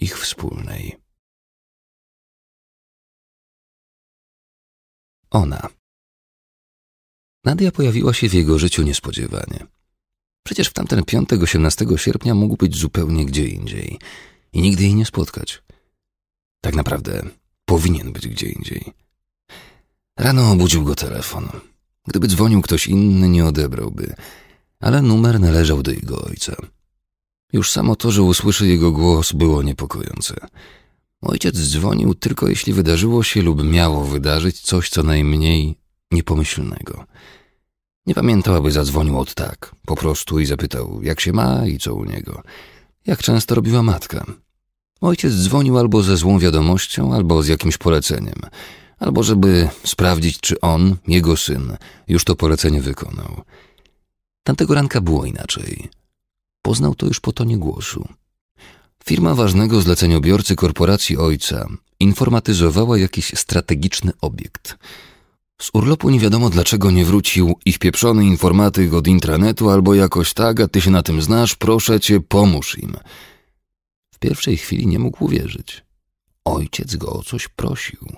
ich wspólnej. Ona. Nadia pojawiła się w jego życiu niespodziewanie. Przecież w tamten piątek 18 sierpnia mógł być zupełnie gdzie indziej i nigdy jej nie spotkać. Tak naprawdę powinien być gdzie indziej. Rano obudził go telefon. Gdyby dzwonił ktoś inny, nie odebrałby, ale numer należał do jego ojca. Już samo to, że usłyszy jego głos, było niepokojące. Ojciec dzwonił tylko jeśli wydarzyło się lub miało wydarzyć coś co najmniej niepomyślnego. Nie pamiętał, aby zadzwonił od tak, po prostu i zapytał, jak się ma i co u niego. Jak często robiła matka. Ojciec dzwonił albo ze złą wiadomością, albo z jakimś poleceniem – albo żeby sprawdzić, czy on, jego syn, już to polecenie wykonał. Tamtego ranka było inaczej. Poznał to już po tonie głosu. Firma ważnego zleceniobiorcy korporacji ojca informatyzowała jakiś strategiczny obiekt. Z urlopu nie wiadomo dlaczego nie wrócił ich pieprzony informatyk od intranetu albo jakoś tak, a ty się na tym znasz, proszę cię, pomóż im. W pierwszej chwili nie mógł uwierzyć. Ojciec go o coś prosił.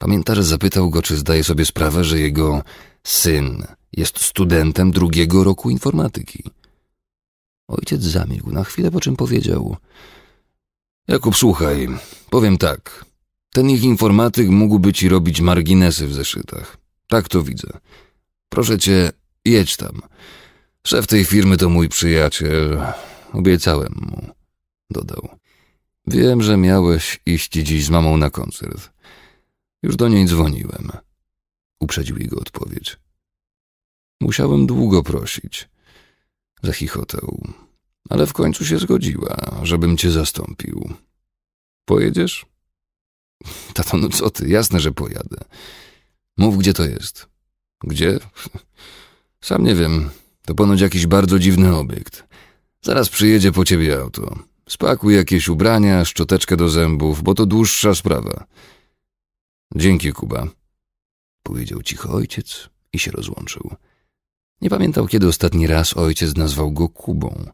Pamiętarz zapytał go, czy zdaje sobie sprawę, że jego syn jest studentem drugiego roku informatyki. Ojciec zamilkł na chwilę, po czym powiedział: Jakub, słuchaj, powiem tak. Ten ich informatyk mógłby ci robić marginesy w zeszytach. Tak to widzę. Proszę cię, jedź tam. Szef tej firmy to mój przyjaciel. Obiecałem mu, dodał. Wiem, że miałeś iść dziś z mamą na koncert. Już do niej dzwoniłem. Uprzedził jego odpowiedź. Musiałem długo prosić. Zachichotał. Ale w końcu się zgodziła, żebym cię zastąpił. Pojedziesz? Tato, no co ty? Jasne, że pojadę. Mów, gdzie to jest. Gdzie? Sam nie wiem. To ponoć jakiś bardzo dziwny obiekt. Zaraz przyjedzie po ciebie auto. Spakuj jakieś ubrania, szczoteczkę do zębów, bo to dłuższa sprawa. Dzięki, Kuba. Powiedział cicho ojciec i się rozłączył. Nie pamiętał, kiedy ostatni raz ojciec nazwał go Kubą.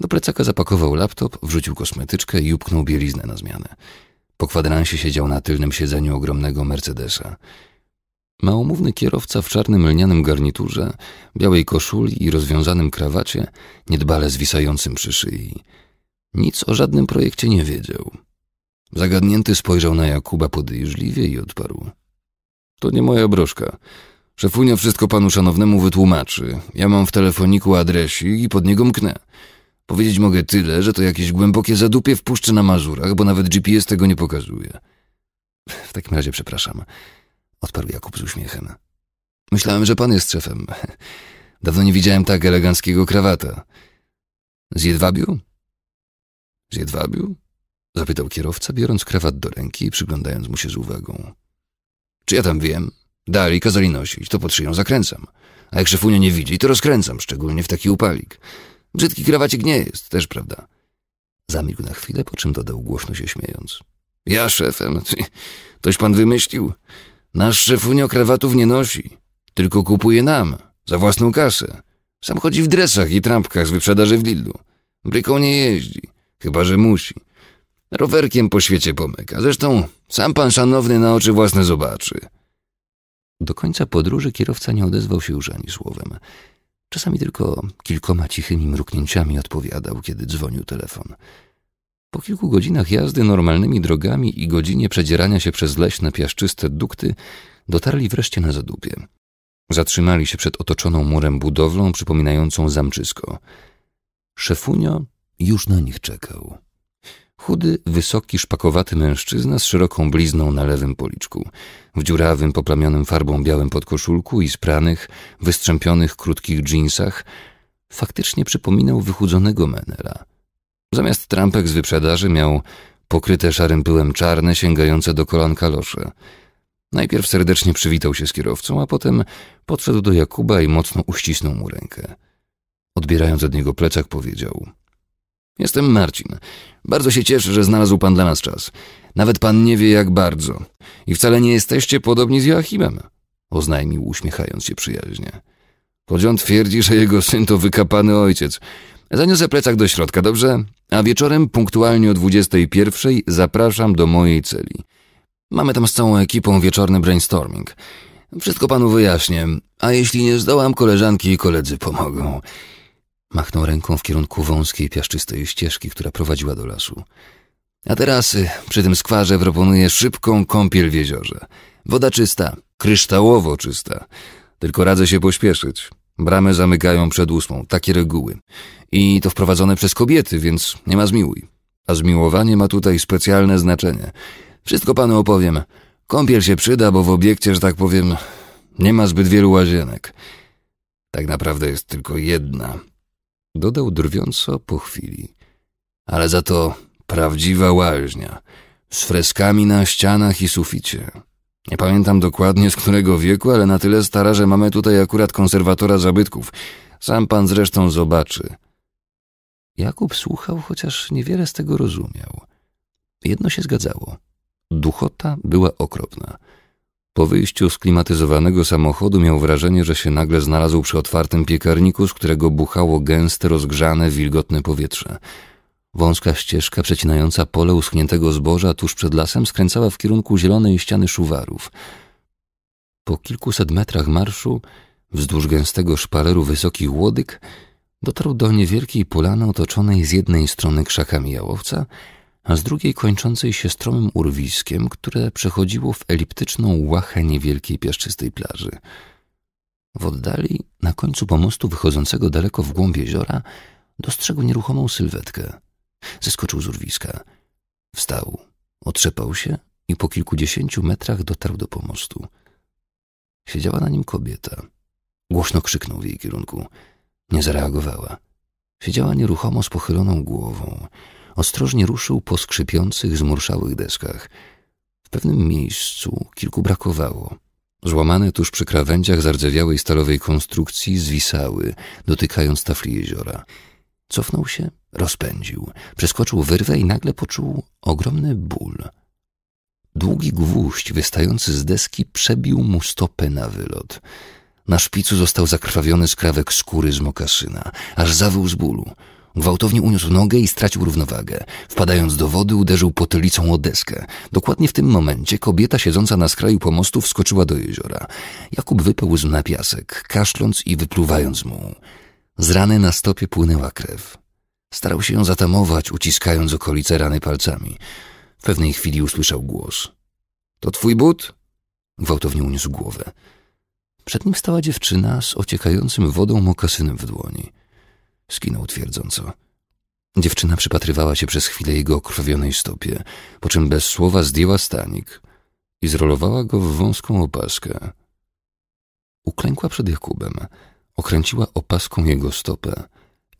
Do plecaka zapakował laptop, wrzucił kosmetyczkę i upknął bieliznę na zmianę. Po kwadransie siedział na tylnym siedzeniu ogromnego Mercedesa. Małomówny kierowca w czarnym lnianym garniturze, białej koszuli i rozwiązanym krawacie, niedbale zwisającym przy szyi. Nic o żadnym projekcie nie wiedział. Zagadnięty spojrzał na Jakuba podejrzliwie i odparł. To nie moja broszka. Szefunia wszystko panu szanownemu wytłumaczy. Ja mam w telefoniku adresik i pod niego mknę. Powiedzieć mogę tyle, że to jakieś głębokie zadupie w puszczy na Mazurach, bo nawet GPS tego nie pokazuje. W takim razie przepraszam, odparł Jakub z uśmiechem. Myślałem, że pan jest szefem. Dawno nie widziałem tak eleganckiego krawata. Z jedwabiu? Z jedwabiu? Zapytał kierowca, biorąc krawat do ręki i przyglądając mu się z uwagą. Czy ja tam wiem? Dali kazali nosić, to pod szyją zakręcam. A jak szefunia nie widzi, to rozkręcam, szczególnie w taki upalik. Brzydki krawacik nie jest, też prawda. Zamilkł na chwilę, po czym dodał głośno się śmiejąc. Ja szefem? No toś pan wymyślił. Nasz szefunio krawatów nie nosi, tylko kupuje nam, za własną kasę. Sam chodzi w dresach i trampkach z wyprzedaży w Lidlu. Bryką nie jeździ, chyba że musi. Rowerkiem po świecie pomyka. Zresztą sam pan szanowny na oczy własne zobaczy. Do końca podróży kierowca nie odezwał się już ani słowem. Czasami tylko kilkoma cichymi mruknięciami odpowiadał, kiedy dzwonił telefon. Po kilku godzinach jazdy normalnymi drogami i godzinie przedzierania się przez leśne, piaszczyste dukty dotarli wreszcie na zadupie. Zatrzymali się przed otoczoną murem budowlą przypominającą zamczysko. Szefunio już na nich czekał. Chudy, wysoki, szpakowaty mężczyzna z szeroką blizną na lewym policzku, w dziurawym, poplamionym farbą białym podkoszulku i spranych, wystrzępionych, krótkich dżinsach, faktycznie przypominał wychudzonego Menela. Zamiast trampek z wyprzedaży miał pokryte szarym pyłem czarne, sięgające do kolan kalosze. Najpierw serdecznie przywitał się z kierowcą, a potem podszedł do Jakuba i mocno uścisnął mu rękę. Odbierając od niego plecak powiedział – Jestem Marcin. Bardzo się cieszę, że znalazł pan dla nas czas. Nawet pan nie wie, jak bardzo. I wcale nie jesteście podobni z Joachimem, oznajmił uśmiechając się przyjaźnie. Podziąd twierdzi, że jego syn to wykapany ojciec. Zaniosę plecak do środka, dobrze? A wieczorem punktualnie o 21 zapraszam do mojej celi. Mamy tam z całą ekipą wieczorny brainstorming. Wszystko panu wyjaśnię, a jeśli nie zdołam, koleżanki i koledzy pomogą. Machnął ręką w kierunku wąskiej, piaszczystej ścieżki, która prowadziła do lasu. A teraz y, przy tym skwarze proponuję szybką kąpiel w jeziorze. Woda czysta, kryształowo czysta. Tylko radzę się pośpieszyć. Bramy zamykają przed ósmą, takie reguły. I to wprowadzone przez kobiety, więc nie ma zmiłuj. A zmiłowanie ma tutaj specjalne znaczenie. Wszystko panu opowiem. Kąpiel się przyda, bo w obiekcie, że tak powiem, nie ma zbyt wielu łazienek. Tak naprawdę jest tylko jedna, Dodał drwiąco po chwili. Ale za to prawdziwa łaźnia, z freskami na ścianach i suficie. Nie pamiętam dokładnie z którego wieku, ale na tyle stara, że mamy tutaj akurat konserwatora zabytków. Sam pan zresztą zobaczy. Jakub słuchał, chociaż niewiele z tego rozumiał. Jedno się zgadzało. Duchota była okropna – po wyjściu z klimatyzowanego samochodu miał wrażenie, że się nagle znalazł przy otwartym piekarniku, z którego buchało gęste, rozgrzane, wilgotne powietrze. Wąska ścieżka przecinająca pole uschniętego zboża tuż przed lasem skręcała w kierunku zielonej ściany szuwarów. Po kilkuset metrach marszu, wzdłuż gęstego szpaleru wysoki łodyg, dotarł do niewielkiej polany otoczonej z jednej strony krzakami jałowca, a z drugiej kończącej się stromym urwiskiem, które przechodziło w eliptyczną łachę niewielkiej piaszczystej plaży. W oddali, na końcu pomostu wychodzącego daleko w głąb jeziora, dostrzegł nieruchomą sylwetkę. Zeskoczył z urwiska. Wstał, otrzepał się i po kilkudziesięciu metrach dotarł do pomostu. Siedziała na nim kobieta. Głośno krzyknął w jej kierunku. Nie zareagowała. Siedziała nieruchomo z pochyloną głową ostrożnie ruszył po skrzypiących, zmurszałych deskach. W pewnym miejscu kilku brakowało. Złamane tuż przy krawędziach zardzewiałej stalowej konstrukcji zwisały, dotykając tafli jeziora. Cofnął się, rozpędził, przeskoczył wyrwę i nagle poczuł ogromny ból. Długi gwóźdź wystający z deski przebił mu stopę na wylot. Na szpicu został zakrwawiony skrawek skóry z mokasyna, aż zawył z bólu. Gwałtownie uniósł nogę i stracił równowagę. Wpadając do wody, uderzył potylicą o deskę. Dokładnie w tym momencie kobieta siedząca na skraju pomostu wskoczyła do jeziora. Jakub wypełzł na piasek, kaszląc i wypluwając mu. Z rany na stopie płynęła krew. Starał się ją zatamować, uciskając okolice rany palcami. W pewnej chwili usłyszał głos. To twój but? Gwałtownie uniósł głowę. Przed nim stała dziewczyna z ociekającym wodą mokasynem w dłoni skinął twierdząco. Dziewczyna przypatrywała się przez chwilę jego okrwawionej stopie, po czym bez słowa zdjęła stanik i zrolowała go w wąską opaskę. Uklękła przed Jakubem, okręciła opaską jego stopę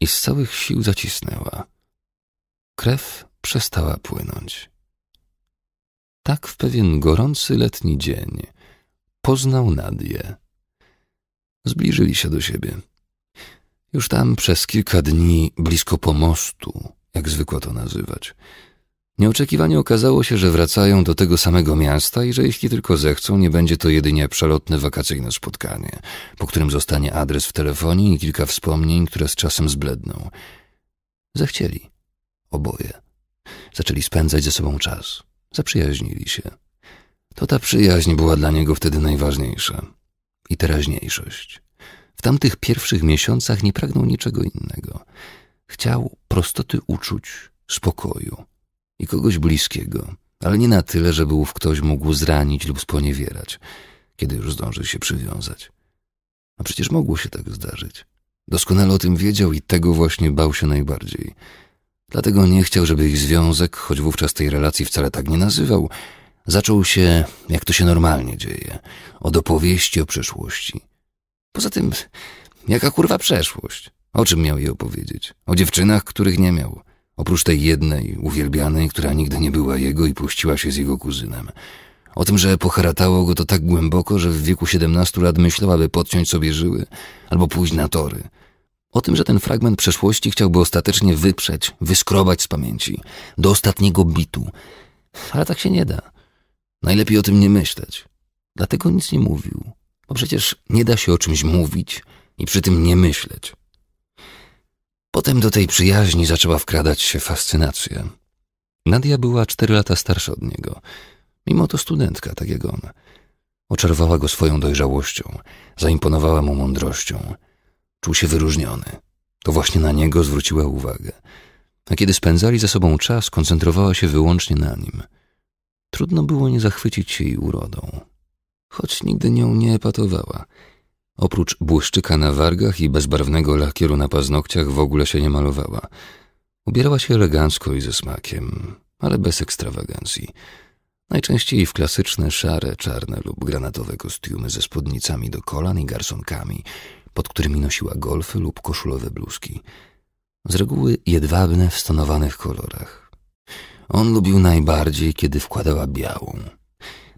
i z całych sił zacisnęła. Krew przestała płynąć. Tak w pewien gorący letni dzień poznał Nadję. Zbliżyli się do siebie. Już tam przez kilka dni blisko pomostu, jak zwykło to nazywać. Nieoczekiwanie okazało się, że wracają do tego samego miasta i że jeśli tylko zechcą, nie będzie to jedynie przelotne wakacyjne spotkanie, po którym zostanie adres w telefonie i kilka wspomnień, które z czasem zbledną. Zechcieli. Oboje. Zaczęli spędzać ze sobą czas. Zaprzyjaźnili się. To ta przyjaźń była dla niego wtedy najważniejsza. I teraźniejszość. W tamtych pierwszych miesiącach nie pragnął niczego innego. Chciał prostoty uczuć, spokoju i kogoś bliskiego, ale nie na tyle, żeby ów ktoś mógł zranić lub sponiewierać, kiedy już zdążył się przywiązać. A przecież mogło się tak zdarzyć. Doskonale o tym wiedział i tego właśnie bał się najbardziej. Dlatego nie chciał, żeby ich związek, choć wówczas tej relacji wcale tak nie nazywał, zaczął się, jak to się normalnie dzieje, od opowieści o przeszłości, Poza tym, jaka kurwa przeszłość? O czym miał jej opowiedzieć? O dziewczynach, których nie miał. Oprócz tej jednej, uwielbianej, która nigdy nie była jego i puściła się z jego kuzynem. O tym, że pocharatało go to tak głęboko, że w wieku 17 lat myślał, aby podciąć sobie żyły albo pójść na tory. O tym, że ten fragment przeszłości chciałby ostatecznie wyprzeć, wyskrobać z pamięci, do ostatniego bitu. Ale tak się nie da. Najlepiej o tym nie myśleć. Dlatego nic nie mówił. Bo no przecież nie da się o czymś mówić i przy tym nie myśleć. Potem do tej przyjaźni zaczęła wkradać się fascynacja. Nadia była cztery lata starsza od niego, mimo to studentka, tak jak on. Oczarowała go swoją dojrzałością, zaimponowała mu mądrością. Czuł się wyróżniony. To właśnie na niego zwróciła uwagę. A kiedy spędzali ze sobą czas, koncentrowała się wyłącznie na nim. Trudno było nie zachwycić się jej urodą choć nigdy nią nie epatowała. Oprócz błyszczyka na wargach i bezbarwnego lakieru na paznokciach w ogóle się nie malowała. Ubierała się elegancko i ze smakiem, ale bez ekstrawagancji. Najczęściej w klasyczne szare, czarne lub granatowe kostiumy ze spódnicami do kolan i garsonkami, pod którymi nosiła golfy lub koszulowe bluzki. Z reguły jedwabne w stonowanych kolorach. On lubił najbardziej, kiedy wkładała białą –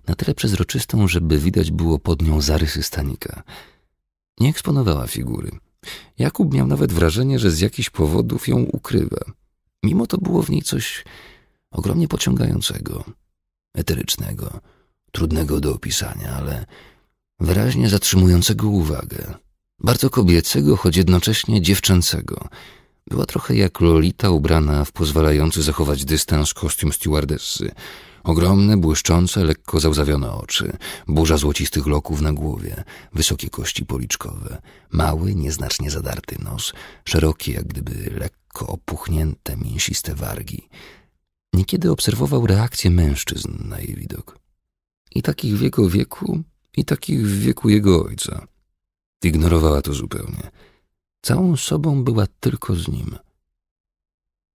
na tyle przezroczystą, żeby widać było pod nią zarysy stanika. Nie eksponowała figury. Jakub miał nawet wrażenie, że z jakichś powodów ją ukrywa. Mimo to było w niej coś ogromnie pociągającego, eterycznego, trudnego do opisania, ale wyraźnie zatrzymującego uwagę. Bardzo kobiecego, choć jednocześnie dziewczęcego. Była trochę jak Lolita ubrana w pozwalający zachować dystans kostium stewardessy – Ogromne, błyszczące, lekko załzawione oczy, burza złocistych loków na głowie, wysokie kości policzkowe, mały, nieznacznie zadarty nos, szerokie, jak gdyby lekko opuchnięte, mięsiste wargi. Niekiedy obserwował reakcję mężczyzn na jej widok. I takich w jego wieku, i takich w wieku jego ojca. Ignorowała to zupełnie. Całą sobą była tylko z nim.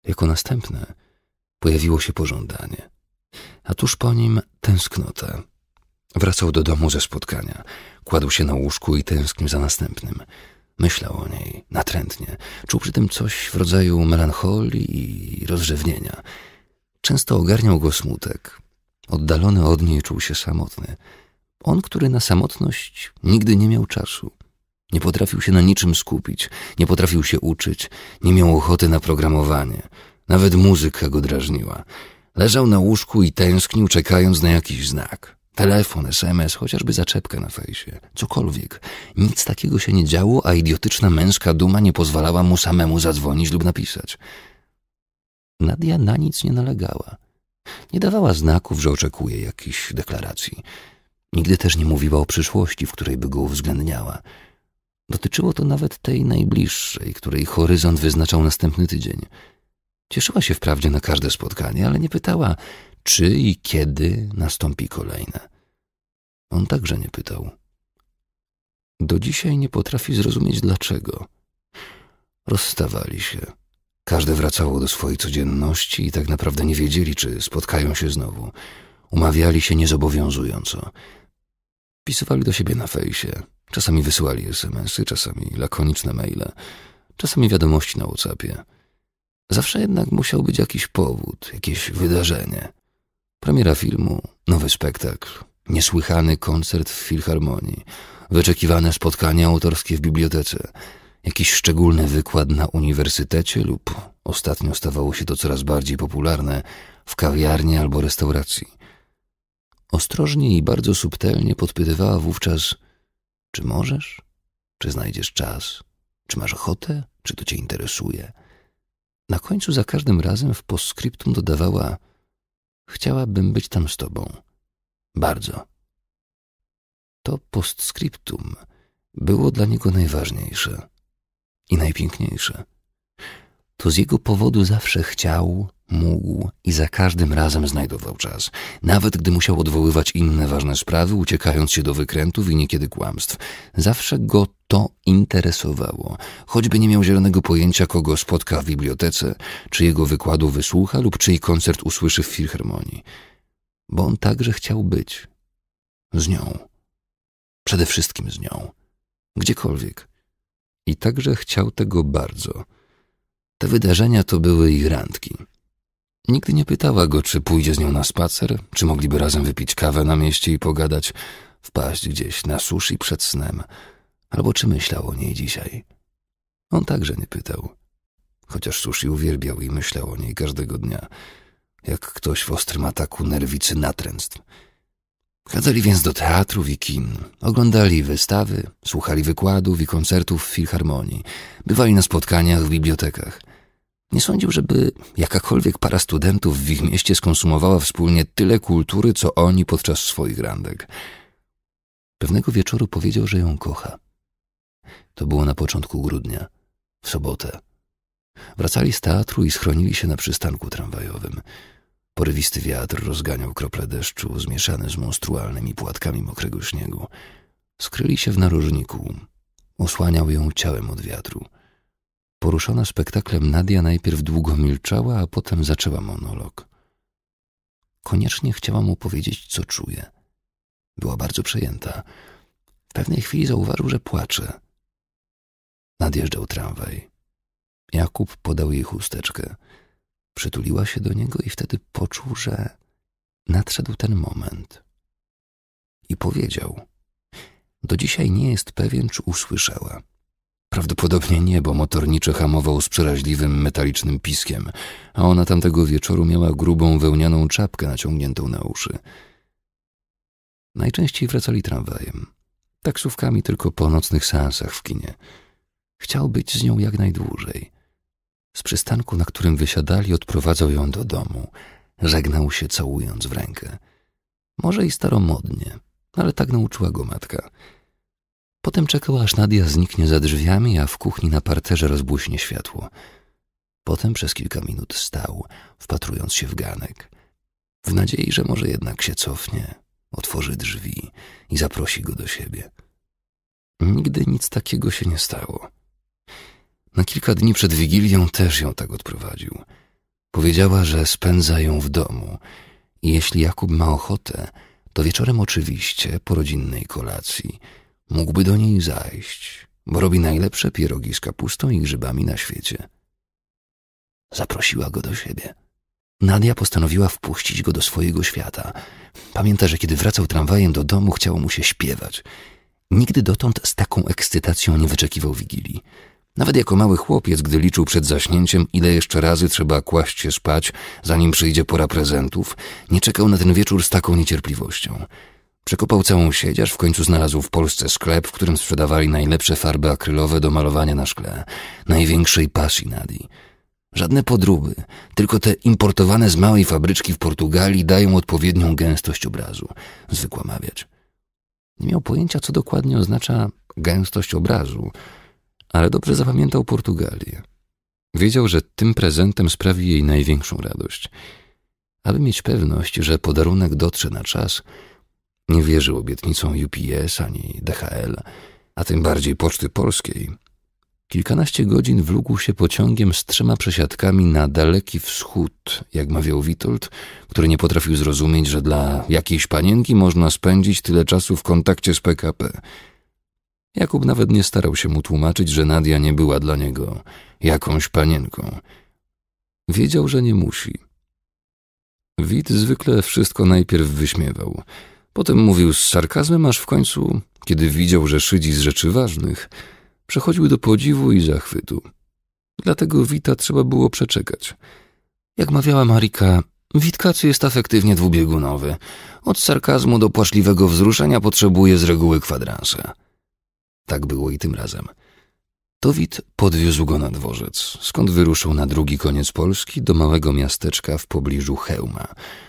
Jako następne pojawiło się pożądanie a tuż po nim tęsknota. Wracał do domu ze spotkania. Kładł się na łóżku i tęsknił za następnym. Myślał o niej natrętnie. Czuł przy tym coś w rodzaju melancholii i rozrzewnienia. Często ogarniał go smutek. Oddalony od niej czuł się samotny. On, który na samotność nigdy nie miał czasu. Nie potrafił się na niczym skupić, nie potrafił się uczyć, nie miał ochoty na programowanie. Nawet muzyka go drażniła. Leżał na łóżku i tęsknił, czekając na jakiś znak. Telefon, SMS, chociażby zaczepkę na fejsie. Cokolwiek. Nic takiego się nie działo, a idiotyczna męska duma nie pozwalała mu samemu zadzwonić lub napisać. Nadia na nic nie nalegała. Nie dawała znaków, że oczekuje jakichś deklaracji. Nigdy też nie mówiła o przyszłości, w której by go uwzględniała. Dotyczyło to nawet tej najbliższej, której horyzont wyznaczał następny tydzień – Cieszyła się wprawdzie na każde spotkanie, ale nie pytała, czy i kiedy nastąpi kolejne. On także nie pytał. Do dzisiaj nie potrafi zrozumieć dlaczego. Rozstawali się. Każde wracało do swojej codzienności i tak naprawdę nie wiedzieli, czy spotkają się znowu. Umawiali się niezobowiązująco. Pisywali do siebie na fejsie. Czasami wysyłali smsy, czasami lakoniczne maile, czasami wiadomości na Whatsappie. Zawsze jednak musiał być jakiś powód, jakieś wydarzenie. Premiera filmu, nowy spektakl, niesłychany koncert w filharmonii, wyczekiwane spotkanie autorskie w bibliotece, jakiś szczególny wykład na uniwersytecie lub, ostatnio stawało się to coraz bardziej popularne, w kawiarni albo restauracji. Ostrożnie i bardzo subtelnie podpytywała wówczas, czy możesz, czy znajdziesz czas, czy masz ochotę, czy to cię interesuje – na końcu za każdym razem w postscriptum dodawała: Chciałabym być tam z tobą. Bardzo. To postscriptum było dla niego najważniejsze i najpiękniejsze to z jego powodu zawsze chciał, mógł i za każdym razem znajdował czas, nawet gdy musiał odwoływać inne ważne sprawy, uciekając się do wykrętów i niekiedy kłamstw. Zawsze go to interesowało, choćby nie miał zielonego pojęcia, kogo spotka w bibliotece, czy jego wykładu wysłucha lub czyj koncert usłyszy w filharmonii. Bo on także chciał być z nią. Przede wszystkim z nią. Gdziekolwiek. I także chciał tego bardzo – te wydarzenia to były ich randki. Nigdy nie pytała go, czy pójdzie z nią na spacer, czy mogliby razem wypić kawę na mieście i pogadać, wpaść gdzieś na sushi przed snem, albo czy myślał o niej dzisiaj. On także nie pytał. Chociaż sushi uwielbiał i myślał o niej każdego dnia, jak ktoś w ostrym ataku nerwicy natręstw. Chadzali więc do teatrów i kin, oglądali wystawy, słuchali wykładów i koncertów w filharmonii, bywali na spotkaniach w bibliotekach. Nie sądził, żeby jakakolwiek para studentów w ich mieście skonsumowała wspólnie tyle kultury, co oni podczas swoich randek. Pewnego wieczoru powiedział, że ją kocha. To było na początku grudnia, w sobotę. Wracali z teatru i schronili się na przystanku tramwajowym. Porywisty wiatr rozganiał krople deszczu, zmieszane z monstrualnymi płatkami mokrego śniegu. Skryli się w narożniku. Osłaniał ją ciałem od wiatru. Poruszona spektaklem Nadia najpierw długo milczała, a potem zaczęła monolog. Koniecznie chciała mu powiedzieć, co czuje. Była bardzo przejęta. W pewnej chwili zauważył, że płacze. Nadjeżdżał tramwaj. Jakub podał jej chusteczkę. Przytuliła się do niego i wtedy poczuł, że nadszedł ten moment. I powiedział: Do dzisiaj nie jest pewien, czy usłyszała. Prawdopodobnie nie, bo motorniczy hamował z przeraźliwym metalicznym piskiem, a ona tamtego wieczoru miała grubą wełnianą czapkę naciągniętą na uszy. Najczęściej wracali tramwajem, taksówkami tylko po nocnych seansach w kinie. Chciał być z nią jak najdłużej. Z przystanku, na którym wysiadali, odprowadzał ją do domu. Żegnał się całując w rękę. Może i staromodnie, ale tak nauczyła go matka – Potem czekał, aż Nadia zniknie za drzwiami, a w kuchni na parterze rozbłyśnie światło. Potem przez kilka minut stał, wpatrując się w ganek, w nadziei, że może jednak się cofnie, otworzy drzwi i zaprosi go do siebie. Nigdy nic takiego się nie stało. Na kilka dni przed Wigilią też ją tak odprowadził. Powiedziała, że spędza ją w domu i jeśli Jakub ma ochotę, to wieczorem oczywiście po rodzinnej kolacji – Mógłby do niej zajść, bo robi najlepsze pierogi z kapustą i grzybami na świecie. Zaprosiła go do siebie. Nadia postanowiła wpuścić go do swojego świata. Pamięta, że kiedy wracał tramwajem do domu, chciało mu się śpiewać. Nigdy dotąd z taką ekscytacją nie wyczekiwał wigilii. Nawet jako mały chłopiec, gdy liczył przed zaśnięciem, ile jeszcze razy trzeba kłaść się spać, zanim przyjdzie pora prezentów, nie czekał na ten wieczór z taką niecierpliwością. Przekopał całą siedziarz, w końcu znalazł w Polsce sklep, w którym sprzedawali najlepsze farby akrylowe do malowania na szkle, największej pasji Nadi. Żadne podróby, tylko te importowane z małej fabryczki w Portugalii dają odpowiednią gęstość obrazu, zwykła mawiać. Nie miał pojęcia, co dokładnie oznacza gęstość obrazu, ale dobrze zapamiętał Portugalię. Wiedział, że tym prezentem sprawi jej największą radość. Aby mieć pewność, że podarunek dotrze na czas – nie wierzył obietnicom UPS ani DHL, a tym bardziej Poczty Polskiej. Kilkanaście godzin wlókł się pociągiem z trzema przesiadkami na daleki wschód, jak mawiał Witold, który nie potrafił zrozumieć, że dla jakiejś panienki można spędzić tyle czasu w kontakcie z PKP. Jakub nawet nie starał się mu tłumaczyć, że Nadia nie była dla niego jakąś panienką. Wiedział, że nie musi. Wit zwykle wszystko najpierw wyśmiewał – Potem mówił z sarkazmem, aż w końcu, kiedy widział, że szydzi z rzeczy ważnych, przechodził do podziwu i zachwytu. Dlatego Wita trzeba było przeczekać. Jak mawiała Marika, Witkacy jest afektywnie dwubiegunowy. Od sarkazmu do płaczliwego wzruszenia potrzebuje z reguły kwadransa. Tak było i tym razem. Towit podwiózł go na dworzec, skąd wyruszył na drugi koniec Polski do małego miasteczka w pobliżu Hełma,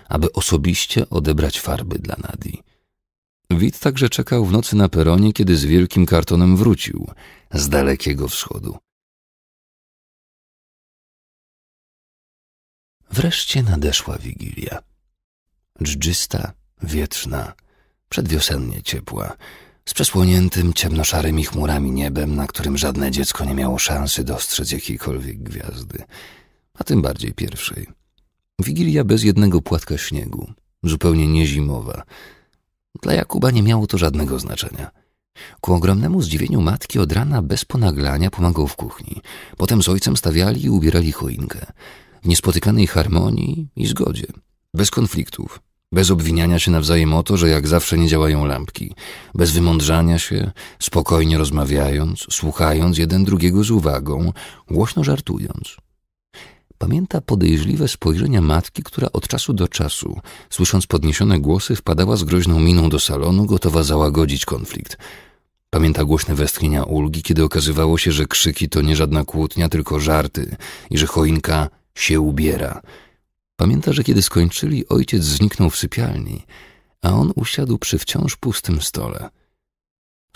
aby osobiście odebrać farby dla Nadi. Wit także czekał w nocy na peronie, kiedy z wielkim kartonem wrócił z dalekiego wschodu. Wreszcie nadeszła Wigilia. Dżdżysta, wietrzna, przedwiosennie ciepła, z przesłoniętym ciemnoszarymi chmurami niebem, na którym żadne dziecko nie miało szansy dostrzec jakiejkolwiek gwiazdy, a tym bardziej pierwszej. Wigilia bez jednego płatka śniegu, zupełnie niezimowa. Dla Jakuba nie miało to żadnego znaczenia. Ku ogromnemu zdziwieniu matki od rana bez ponaglania pomagał w kuchni. Potem z ojcem stawiali i ubierali choinkę. W niespotykanej harmonii i zgodzie. Bez konfliktów. Bez obwiniania się nawzajem o to, że jak zawsze nie działają lampki. Bez wymądrzania się, spokojnie rozmawiając, słuchając jeden drugiego z uwagą, głośno żartując. Pamięta podejrzliwe spojrzenia matki, która od czasu do czasu, słysząc podniesione głosy, wpadała z groźną miną do salonu, gotowa załagodzić konflikt. Pamięta głośne westchnienia ulgi, kiedy okazywało się, że krzyki to nie żadna kłótnia, tylko żarty i że choinka się ubiera – Pamięta, że kiedy skończyli, ojciec zniknął w sypialni, a on usiadł przy wciąż pustym stole.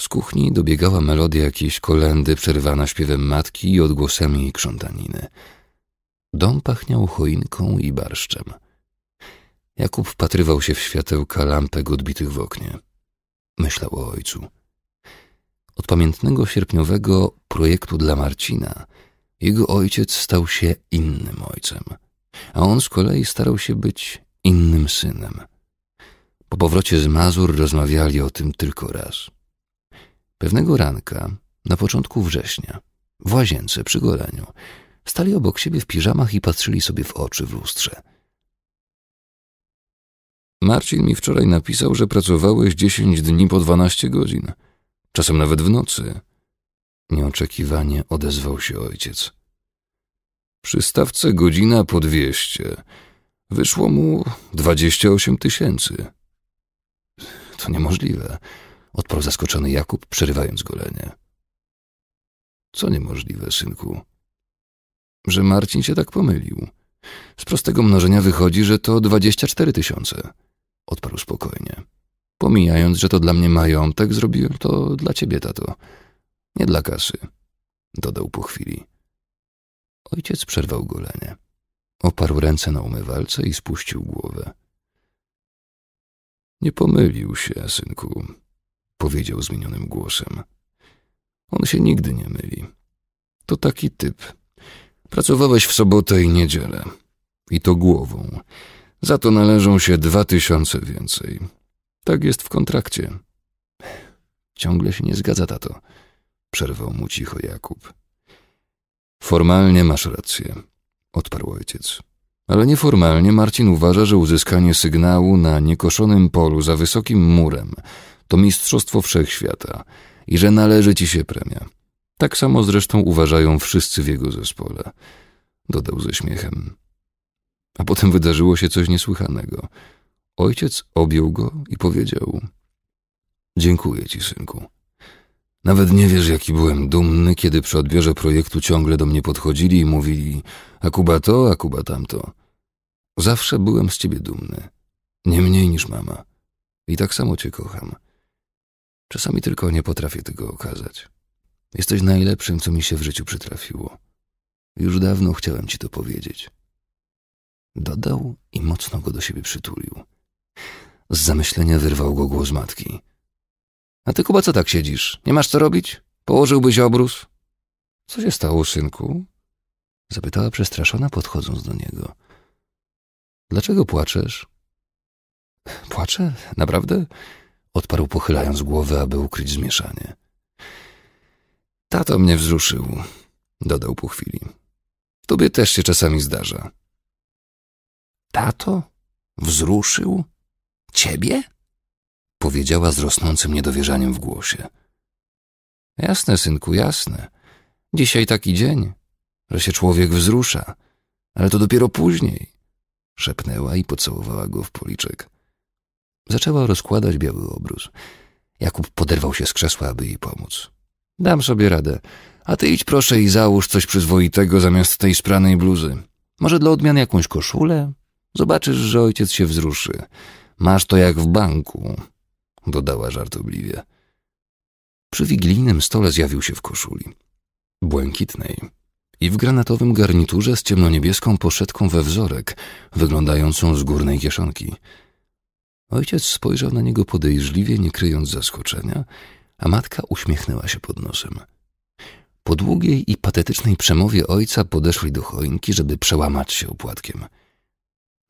Z kuchni dobiegała melodia jakiejś kolendy przerywana śpiewem matki i odgłosami jej krzątaniny. Dom pachniał choinką i barszczem. Jakub wpatrywał się w światełka lampek odbitych w oknie. Myślał o ojcu. Od pamiętnego sierpniowego projektu dla Marcina jego ojciec stał się innym ojcem – a on z kolei starał się być innym synem. Po powrocie z Mazur rozmawiali o tym tylko raz. Pewnego ranka, na początku września, w łazience przy goleniu, stali obok siebie w piżamach i patrzyli sobie w oczy w lustrze. Marcin mi wczoraj napisał, że pracowałeś dziesięć dni po dwanaście godzin, czasem nawet w nocy. Nieoczekiwanie odezwał się ojciec. Przy stawce godzina po dwieście wyszło mu dwadzieścia osiem tysięcy. To niemożliwe, odparł zaskoczony Jakub, przerywając golenie. Co niemożliwe, synku? Że Marcin się tak pomylił. Z prostego mnożenia wychodzi, że to dwadzieścia cztery tysiące, odparł spokojnie. Pomijając, że to dla mnie majątek, zrobiłem to dla ciebie, tato. Nie dla kasy, dodał po chwili. Ojciec przerwał golenie. Oparł ręce na umywalce i spuścił głowę. Nie pomylił się, synku, powiedział zmienionym głosem. On się nigdy nie myli. To taki typ. Pracowałeś w sobotę i niedzielę. I to głową. Za to należą się dwa tysiące więcej. Tak jest w kontrakcie. Ciągle się nie zgadza, tato, przerwał mu cicho Jakub. Formalnie masz rację, odparł ojciec. Ale nieformalnie Marcin uważa, że uzyskanie sygnału na niekoszonym polu za wysokim murem to mistrzostwo wszechświata i że należy ci się premia. Tak samo zresztą uważają wszyscy w jego zespole, dodał ze śmiechem. A potem wydarzyło się coś niesłychanego. Ojciec objął go i powiedział: Dziękuję ci, synku. Nawet nie wiesz, jaki byłem dumny, kiedy przy odbiorze projektu ciągle do mnie podchodzili i mówili a Kuba to, a Kuba tamto. Zawsze byłem z ciebie dumny. Nie mniej niż mama. I tak samo cię kocham. Czasami tylko nie potrafię tego okazać. Jesteś najlepszym, co mi się w życiu przytrafiło. Już dawno chciałem ci to powiedzieć. Dodał i mocno go do siebie przytulił. Z zamyślenia wyrwał go głos matki – a ty, Kuba, co tak siedzisz? Nie masz co robić? Położyłbyś obrus? Co się stało, synku? Zapytała przestraszona, podchodząc do niego. Dlaczego płaczesz? Płaczę? Naprawdę? Odparł, pochylając głowę, aby ukryć zmieszanie. Tato mnie wzruszył, dodał po chwili. Tobie też się czasami zdarza. Tato? Wzruszył? Ciebie? powiedziała z rosnącym niedowierzaniem w głosie. Jasne, synku, jasne. Dzisiaj taki dzień, że się człowiek wzrusza, ale to dopiero później, szepnęła i pocałowała go w policzek. Zaczęła rozkładać biały obrus. Jakub poderwał się z krzesła, aby jej pomóc. Dam sobie radę. A ty idź proszę i załóż coś przyzwoitego zamiast tej spranej bluzy. Może dla odmian jakąś koszulę? Zobaczysz, że ojciec się wzruszy. Masz to jak w banku dodała żartobliwie. Przy wigilijnym stole zjawił się w koszuli. Błękitnej. I w granatowym garniturze z ciemnoniebieską poszetką we wzorek, wyglądającą z górnej kieszonki. Ojciec spojrzał na niego podejrzliwie, nie kryjąc zaskoczenia, a matka uśmiechnęła się pod nosem. Po długiej i patetycznej przemowie ojca podeszli do choinki, żeby przełamać się opłatkiem.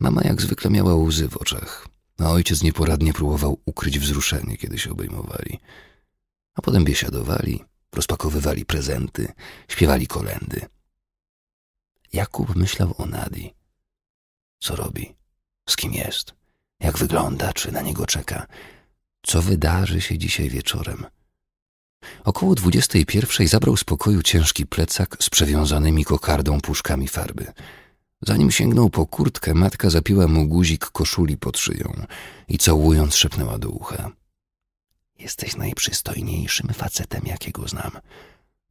Mama jak zwykle miała łzy w oczach a no, ojciec nieporadnie próbował ukryć wzruszenie, kiedy się obejmowali. A potem biesiadowali, rozpakowywali prezenty, śpiewali kolendy. Jakub myślał o Nadi. Co robi? Z kim jest? Jak wygląda? Czy na niego czeka? Co wydarzy się dzisiaj wieczorem? Około dwudziestej pierwszej zabrał z pokoju ciężki plecak z przewiązanymi kokardą puszkami farby – Zanim sięgnął po kurtkę, matka zapiła mu guzik koszuli pod szyją i całując szepnęła do ucha. Jesteś najprzystojniejszym facetem, jakiego znam.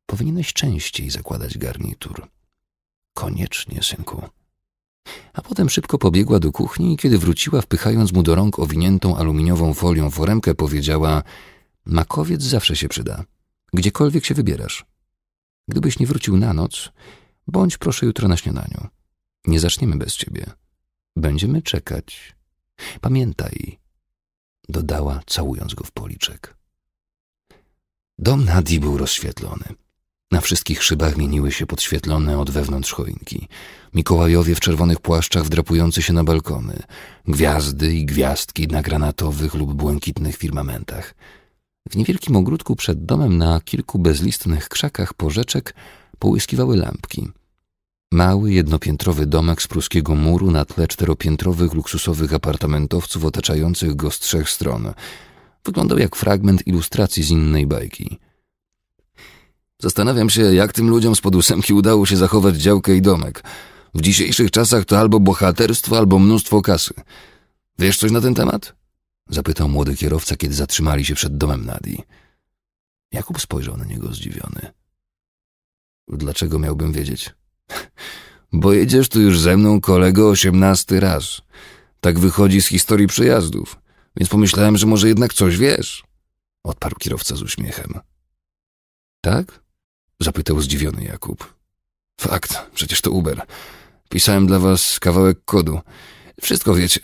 Powinieneś częściej zakładać garnitur. Koniecznie, synku. A potem szybko pobiegła do kuchni i kiedy wróciła, wpychając mu do rąk owiniętą aluminiową folią foremkę, powiedziała Makowiec zawsze się przyda. Gdziekolwiek się wybierasz. Gdybyś nie wrócił na noc, bądź proszę jutro na śniadaniu. Nie zaczniemy bez ciebie. Będziemy czekać. Pamiętaj, dodała, całując go w policzek. Dom Nadi był rozświetlony. Na wszystkich szybach mieniły się podświetlone od wewnątrz choinki. Mikołajowie w czerwonych płaszczach wdrapujący się na balkony. Gwiazdy i gwiazdki na granatowych lub błękitnych firmamentach. W niewielkim ogródku przed domem na kilku bezlistnych krzakach porzeczek połyskiwały lampki – Mały, jednopiętrowy domek z pruskiego muru na tle czteropiętrowych luksusowych apartamentowców otaczających go z trzech stron. Wyglądał jak fragment ilustracji z innej bajki. Zastanawiam się, jak tym ludziom z podósemki udało się zachować działkę i domek. W dzisiejszych czasach to albo bohaterstwo, albo mnóstwo kasy. Wiesz coś na ten temat? Zapytał młody kierowca, kiedy zatrzymali się przed domem Nadi. Jakub spojrzał na niego zdziwiony. Dlaczego miałbym wiedzieć? [laughs] Bo jedziesz tu już ze mną, kolego, osiemnasty raz. Tak wychodzi z historii przejazdów, więc pomyślałem, że może jednak coś wiesz. Odparł kierowca z uśmiechem. Tak? Zapytał zdziwiony Jakub. Fakt, przecież to Uber. Pisałem dla was kawałek kodu. Wszystko wiecie.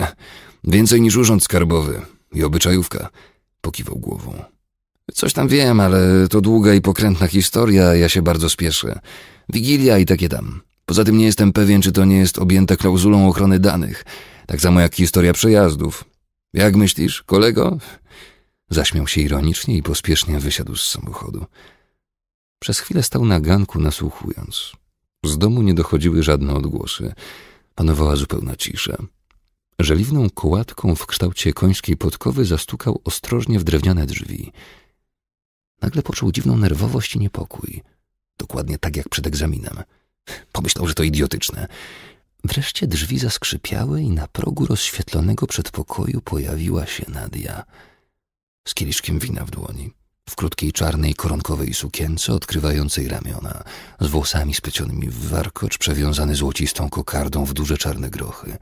Więcej niż urząd skarbowy i obyczajówka. Pokiwał głową. Coś tam wiem, ale to długa i pokrętna historia, ja się bardzo spieszę. Wigilia i takie tam. Poza tym nie jestem pewien, czy to nie jest objęte klauzulą ochrony danych. Tak samo jak historia przejazdów. Jak myślisz, kolego? Zaśmiał się ironicznie i pospiesznie wysiadł z samochodu. Przez chwilę stał na ganku, nasłuchując. Z domu nie dochodziły żadne odgłosy. Panowała zupełna cisza. Żeliwną kołatką w kształcie końskiej podkowy zastukał ostrożnie w drewniane drzwi. Nagle poczuł dziwną nerwowość i niepokój dokładnie tak jak przed egzaminem. Pomyślał, że to idiotyczne. Wreszcie drzwi zaskrzypiały i na progu rozświetlonego przedpokoju pojawiła się Nadia. Z kieliszkiem wina w dłoni, w krótkiej czarnej koronkowej sukience odkrywającej ramiona, z włosami splecionymi w warkocz przewiązany złocistą kokardą w duże czarne grochy.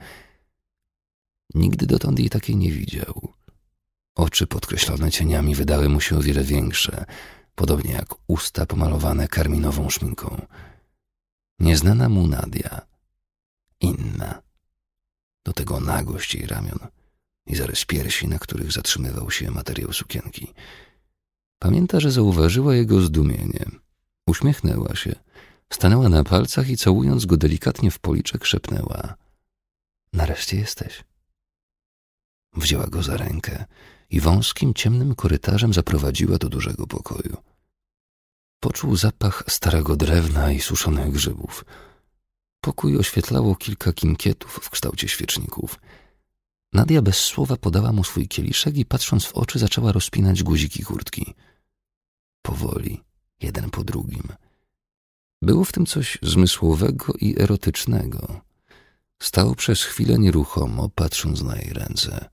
Nigdy dotąd jej takiej nie widział. Oczy podkreślone cieniami wydały mu się o wiele większe – podobnie jak usta pomalowane karminową szminką. Nieznana mu Nadia. Inna. Do tego nagość jej ramion i zarys piersi, na których zatrzymywał się materiał sukienki. Pamięta, że zauważyła jego zdumienie. Uśmiechnęła się, stanęła na palcach i całując go delikatnie w policzek szepnęła. Nareszcie jesteś. Wzięła go za rękę i wąskim, ciemnym korytarzem zaprowadziła do dużego pokoju. Poczuł zapach starego drewna i suszonych grzybów. Pokój oświetlało kilka kinkietów w kształcie świeczników. Nadia bez słowa podała mu swój kieliszek i patrząc w oczy zaczęła rozpinać guziki kurtki. Powoli, jeden po drugim. Było w tym coś zmysłowego i erotycznego. Stał przez chwilę nieruchomo, patrząc na jej ręce.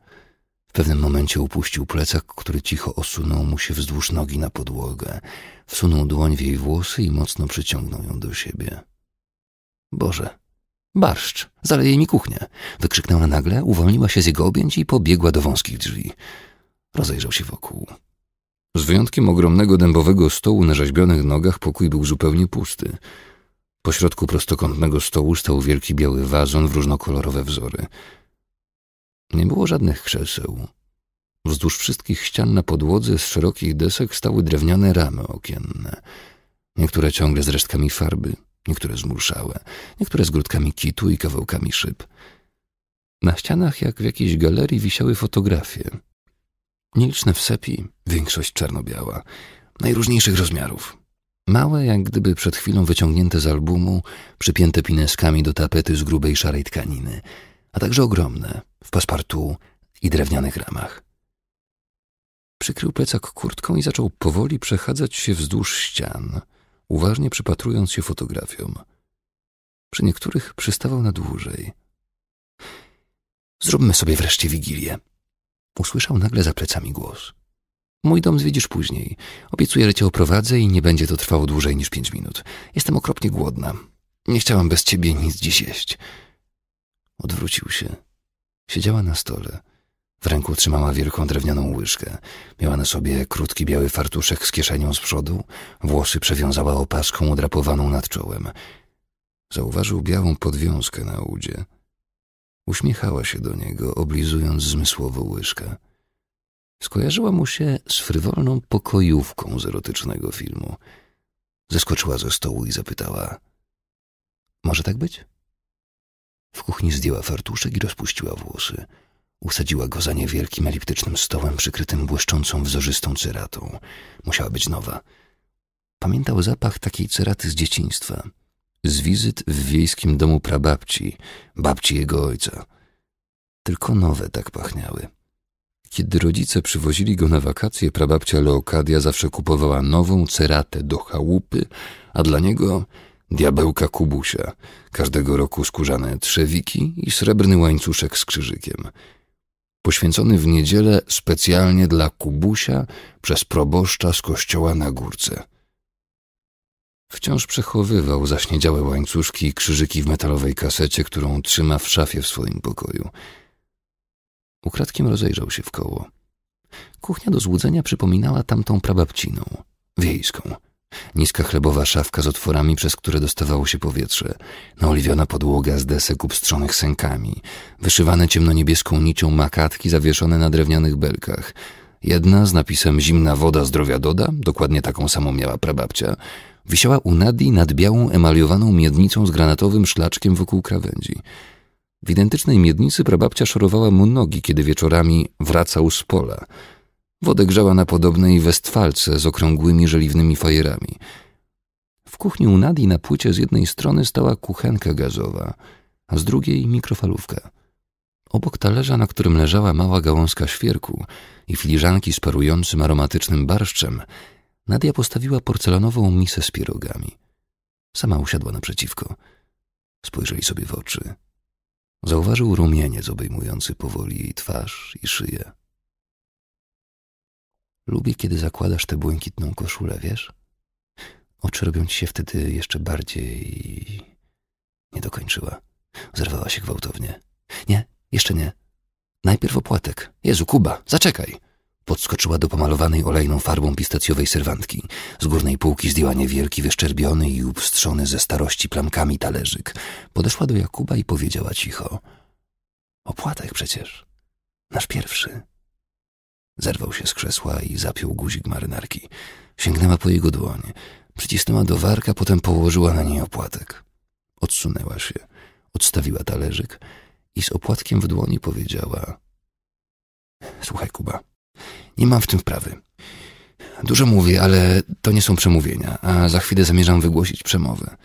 W pewnym momencie upuścił plecak, który cicho osunął mu się wzdłuż nogi na podłogę. Wsunął dłoń w jej włosy i mocno przyciągnął ją do siebie. Boże, barszcz, zaleje mi kuchnię! Wykrzyknęła nagle, uwolniła się z jego objęć i pobiegła do wąskich drzwi. Rozejrzał się wokół. Z wyjątkiem ogromnego dębowego stołu na rzeźbionych nogach pokój był zupełnie pusty. Po środku prostokątnego stołu stał wielki biały wazon w różnokolorowe wzory – nie było żadnych krzeseł. Wzdłuż wszystkich ścian na podłodze z szerokich desek stały drewniane ramy okienne. Niektóre ciągle z resztkami farby, niektóre zmurszałe, niektóre z grudkami kitu i kawałkami szyb. Na ścianach, jak w jakiejś galerii, wisiały fotografie. Nieliczne wsepi, większość czarno-biała, najróżniejszych rozmiarów. Małe, jak gdyby przed chwilą wyciągnięte z albumu, przypięte pineskami do tapety z grubej szarej tkaniny – a także ogromne, w paspartu i drewnianych ramach. Przykrył plecak kurtką i zaczął powoli przechadzać się wzdłuż ścian, uważnie przypatrując się fotografiom. Przy niektórych przystawał na dłużej. Zróbmy sobie wreszcie wigilię. Usłyszał nagle za plecami głos. Mój dom zwiedzisz później. Obiecuję, że cię oprowadzę i nie będzie to trwało dłużej niż pięć minut. Jestem okropnie głodna. Nie chciałam bez ciebie nic dziś jeść. Odwrócił się. Siedziała na stole. W ręku trzymała wielką drewnianą łyżkę. Miała na sobie krótki biały fartuszek z kieszenią z przodu. Włosy przewiązała opaską udrapowaną nad czołem. Zauważył białą podwiązkę na udzie. Uśmiechała się do niego, oblizując zmysłowo łyżkę. Skojarzyła mu się z frywolną pokojówką z erotycznego filmu. Zeskoczyła ze stołu i zapytała: Może tak być? W kuchni zdjęła fartuszek i rozpuściła włosy. Usadziła go za niewielkim eliptycznym stołem przykrytym błyszczącą wzorzystą ceratą. Musiała być nowa. Pamiętał zapach takiej ceraty z dzieciństwa. Z wizyt w wiejskim domu prababci, babci jego ojca. Tylko nowe tak pachniały. Kiedy rodzice przywozili go na wakacje, prababcia Leokadia zawsze kupowała nową ceratę do chałupy, a dla niego diabełka Kubusia, każdego roku skórzane trzewiki i srebrny łańcuszek z krzyżykiem. Poświęcony w niedzielę specjalnie dla Kubusia przez proboszcza z kościoła na górce. Wciąż przechowywał zaśniedziałe łańcuszki i krzyżyki w metalowej kasecie, którą trzyma w szafie w swoim pokoju. Ukradkiem rozejrzał się w koło. Kuchnia do złudzenia przypominała tamtą prababciną, wiejską – niska chlebowa szafka z otworami, przez które dostawało się powietrze, naoliwiona podłoga z desek upstrzonych sękami, wyszywane ciemnoniebieską nicią makatki zawieszone na drewnianych belkach. Jedna z napisem Zimna woda zdrowia doda, dokładnie taką samą miała prababcia, wisiała u Nadi nad białą emaliowaną miednicą z granatowym szlaczkiem wokół krawędzi. W identycznej miednicy prababcia szorowała mu nogi, kiedy wieczorami wracał z pola – Wodę grzała na podobnej westfalce z okrągłymi żeliwnymi fajerami. W kuchni u Nadi na płycie z jednej strony stała kuchenka gazowa, a z drugiej mikrofalówka. Obok talerza, na którym leżała mała gałązka świerku i filiżanki z parującym aromatycznym barszczem, Nadia postawiła porcelanową misę z pierogami. Sama usiadła naprzeciwko. Spojrzeli sobie w oczy. Zauważył rumieniec obejmujący powoli jej twarz i szyję. Lubię, kiedy zakładasz tę błękitną koszulę, wiesz? Oczy robią ci się wtedy jeszcze bardziej... Nie dokończyła. Zerwała się gwałtownie. Nie, jeszcze nie. Najpierw opłatek. Jezu, Kuba, zaczekaj! Podskoczyła do pomalowanej olejną farbą pistacjowej serwantki. Z górnej półki zdjęła niewielki, wyszczerbiony i upstrzony ze starości plamkami talerzyk. Podeszła do Jakuba i powiedziała cicho. Opłatek przecież. Nasz pierwszy. Zerwał się z krzesła i zapiął guzik marynarki. Sięgnęła po jego dłoń. Przycisnęła do warka, potem położyła na niej opłatek. Odsunęła się, odstawiła talerzyk i z opłatkiem w dłoni powiedziała: Słuchaj, Kuba, nie mam w tym wprawy. Dużo mówię, ale to nie są przemówienia, a za chwilę zamierzam wygłosić przemowę.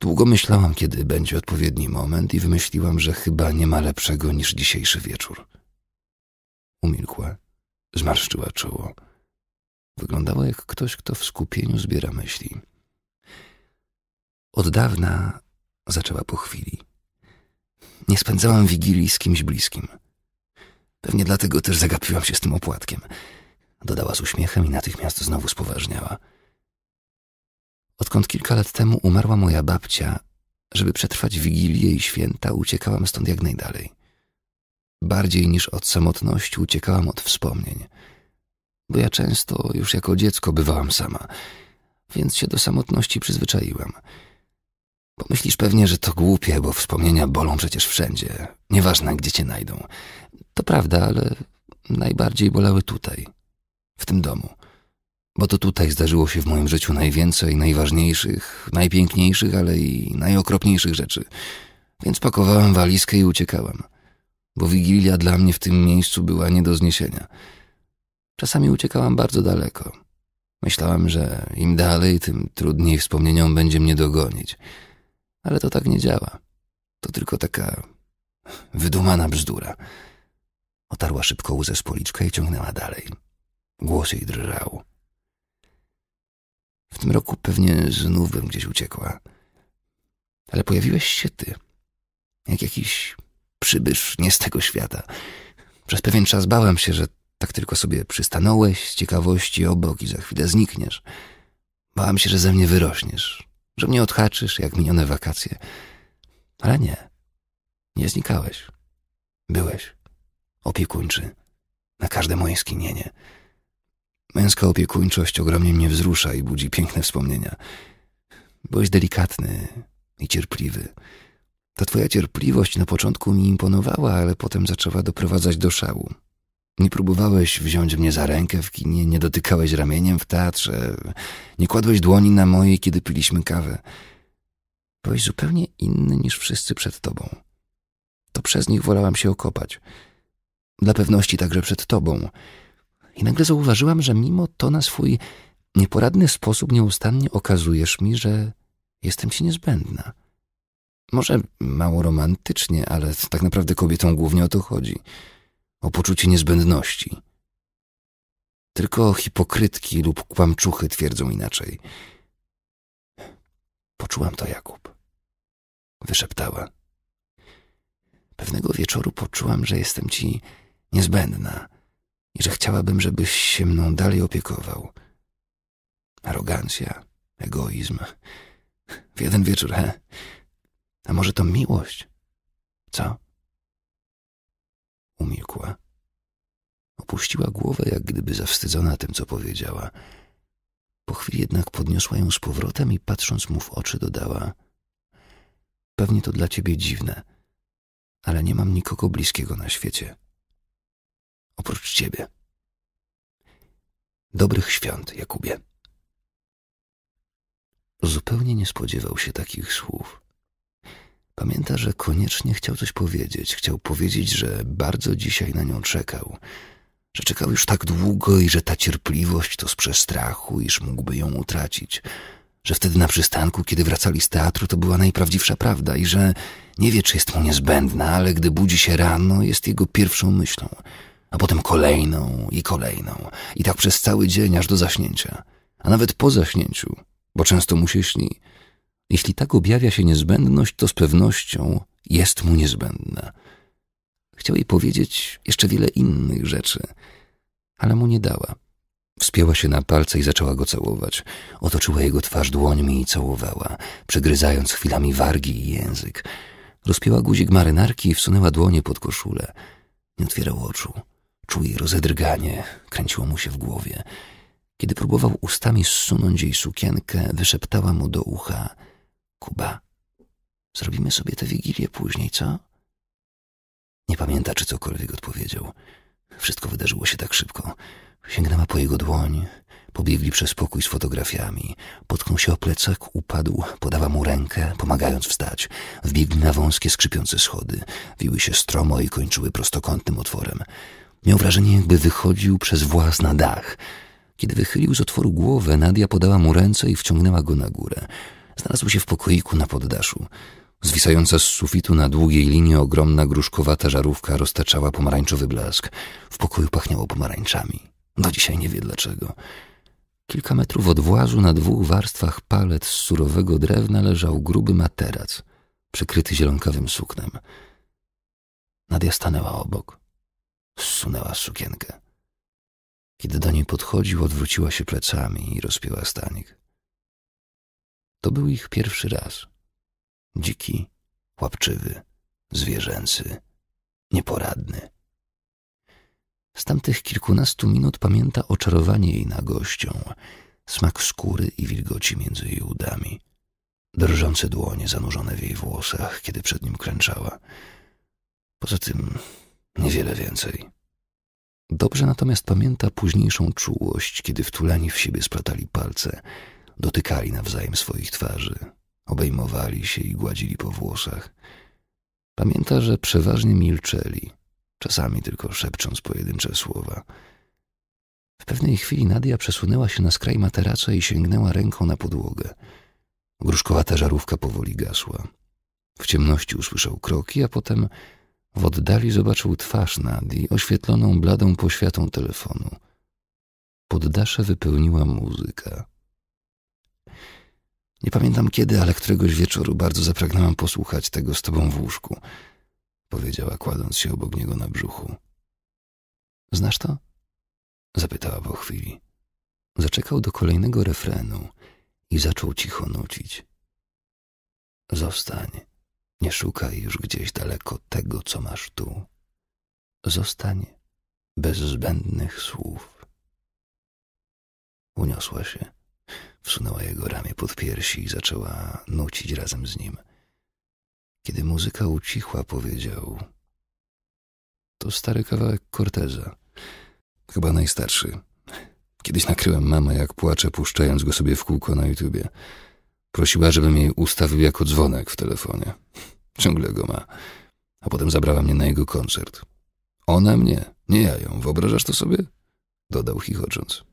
Długo myślałam, kiedy będzie odpowiedni moment, i wymyśliłam, że chyba nie ma lepszego niż dzisiejszy wieczór. Umilkła. Zmarszczyła czoło. Wyglądała jak ktoś, kto w skupieniu zbiera myśli. Od dawna zaczęła po chwili. Nie spędzałam wigilii z kimś bliskim. Pewnie dlatego też zagapiłam się z tym opłatkiem. Dodała z uśmiechem i natychmiast znowu spoważniała. Odkąd kilka lat temu umarła moja babcia, żeby przetrwać wigilię i święta, uciekałam stąd jak najdalej. Bardziej niż od samotności uciekałam od wspomnień. Bo ja często już jako dziecko bywałam sama, więc się do samotności przyzwyczaiłam. Pomyślisz pewnie, że to głupie, bo wspomnienia bolą przecież wszędzie, nieważne gdzie cię najdą. To prawda, ale najbardziej bolały tutaj, w tym domu. Bo to tutaj zdarzyło się w moim życiu najwięcej najważniejszych, najpiękniejszych, ale i najokropniejszych rzeczy. Więc pakowałam walizkę i uciekałam bo Wigilia dla mnie w tym miejscu była nie do zniesienia. Czasami uciekałam bardzo daleko. Myślałam, że im dalej, tym trudniej wspomnieniom będzie mnie dogonić. Ale to tak nie działa. To tylko taka wydumana bzdura. Otarła szybko łzę z policzka i ciągnęła dalej. Głos jej drżał. W tym roku pewnie znów bym gdzieś uciekła. Ale pojawiłeś się ty. Jak jakiś przybysz nie z tego świata. Przez pewien czas bałem się, że tak tylko sobie przystanąłeś z ciekawości obok i za chwilę znikniesz. Bałem się, że ze mnie wyrośniesz, że mnie odhaczysz jak minione wakacje. Ale nie, nie znikałeś. Byłeś opiekuńczy na każde moje skinienie. Męska opiekuńczość ogromnie mnie wzrusza i budzi piękne wspomnienia. Byłeś delikatny i cierpliwy. Ta twoja cierpliwość na początku mi imponowała, ale potem zaczęła doprowadzać do szału. Nie próbowałeś wziąć mnie za rękę w kinie, nie dotykałeś ramieniem w teatrze, nie kładłeś dłoni na mojej, kiedy piliśmy kawę. Byłeś zupełnie inny niż wszyscy przed tobą. To przez nich wolałam się okopać. Dla pewności także przed tobą. I nagle zauważyłam, że mimo to na swój nieporadny sposób nieustannie okazujesz mi, że jestem ci niezbędna. Może mało romantycznie, ale tak naprawdę kobietom głównie o to chodzi. O poczucie niezbędności. Tylko hipokrytki lub kłamczuchy twierdzą inaczej. Poczułam to, Jakub. Wyszeptała. Pewnego wieczoru poczułam, że jestem ci niezbędna i że chciałabym, żebyś się mną dalej opiekował. Arogancja, egoizm. W jeden wieczór, he? A może to miłość? Co? Umilkła. Opuściła głowę, jak gdyby zawstydzona tym, co powiedziała. Po chwili jednak podniosła ją z powrotem i patrząc mu w oczy dodała: Pewnie to dla ciebie dziwne, ale nie mam nikogo bliskiego na świecie. Oprócz ciebie. Dobrych świąt, Jakubie. Zupełnie nie spodziewał się takich słów. Pamięta, że koniecznie chciał coś powiedzieć. Chciał powiedzieć, że bardzo dzisiaj na nią czekał. Że czekał już tak długo i że ta cierpliwość to z przestrachu, iż mógłby ją utracić. Że wtedy na przystanku, kiedy wracali z teatru, to była najprawdziwsza prawda i że nie wie, czy jest mu niezbędna, ale gdy budzi się rano, jest jego pierwszą myślą. A potem kolejną i kolejną. I tak przez cały dzień, aż do zaśnięcia. A nawet po zaśnięciu, bo często mu się śni – jeśli tak objawia się niezbędność, to z pewnością jest mu niezbędna. Chciał jej powiedzieć jeszcze wiele innych rzeczy, ale mu nie dała. Wspięła się na palce i zaczęła go całować. Otoczyła jego twarz dłońmi i całowała, przegryzając chwilami wargi i język. Rozpięła guzik marynarki i wsunęła dłonie pod koszulę. Nie otwierał oczu. Czuł jej rozedrganie, kręciło mu się w głowie. Kiedy próbował ustami zsunąć jej sukienkę, wyszeptała mu do ucha – Kuba, zrobimy sobie tę wigilię później, co? Nie pamięta, czy cokolwiek odpowiedział. Wszystko wydarzyło się tak szybko. Sięgnęła po jego dłoń, pobiegli przez pokój z fotografiami. Potknął się o plecak, upadł, podała mu rękę, pomagając wstać. Wbiegli na wąskie, skrzypiące schody. Wiły się stromo i kończyły prostokątnym otworem. Miał wrażenie, jakby wychodził przez włas na dach. Kiedy wychylił z otworu głowę, Nadia podała mu ręce i wciągnęła go na górę. Znalazł się w pokoiku na poddaszu. Zwisająca z sufitu na długiej linii ogromna gruszkowata żarówka roztaczała pomarańczowy blask. W pokoju pachniało pomarańczami. Do dzisiaj nie wie dlaczego. Kilka metrów od włazu na dwóch warstwach palet z surowego drewna leżał gruby materac, przykryty zielonkawym suknem. Nadia stanęła obok. Zsunęła sukienkę. Kiedy do niej podchodził, odwróciła się plecami i rozpięła stanik. To był ich pierwszy raz. Dziki, łapczywy, zwierzęcy, nieporadny. Z tamtych kilkunastu minut pamięta oczarowanie jej nagością, smak skóry i wilgoci między jej udami, drżące dłonie zanurzone w jej włosach, kiedy przed nim kręczała. Poza tym niewiele więcej. Dobrze natomiast pamięta późniejszą czułość, kiedy wtulani w siebie splatali palce – Dotykali nawzajem swoich twarzy, obejmowali się i gładzili po włosach. Pamięta, że przeważnie milczeli, czasami tylko szepcząc pojedyncze słowa. W pewnej chwili Nadia przesunęła się na skraj materaca i sięgnęła ręką na podłogę. Gruszkowata żarówka powoli gasła. W ciemności usłyszał kroki, a potem w oddali zobaczył twarz Nadii, oświetloną bladą poświatą telefonu. Poddasze wypełniła muzyka. Nie pamiętam kiedy, ale któregoś wieczoru bardzo zapragnęłam posłuchać tego z tobą w łóżku, powiedziała, kładąc się obok niego na brzuchu. Znasz to? zapytała po chwili. Zaczekał do kolejnego refrenu i zaczął cicho nucić. Zostań, nie szukaj już gdzieś daleko tego, co masz tu. Zostań bez zbędnych słów. Uniosła się Wsunęła jego ramię pod piersi i zaczęła nucić razem z nim. Kiedy muzyka ucichła, powiedział: To stary kawałek Corteza. Chyba najstarszy. Kiedyś nakryłem mamę, jak płacze, puszczając go sobie w kółko na YouTubie. Prosiła, żebym jej ustawił jako dzwonek w telefonie. [laughs] Ciągle go ma. A potem zabrała mnie na jego koncert. Ona mnie, nie ja ją. Wyobrażasz to sobie? Dodał chichocząc.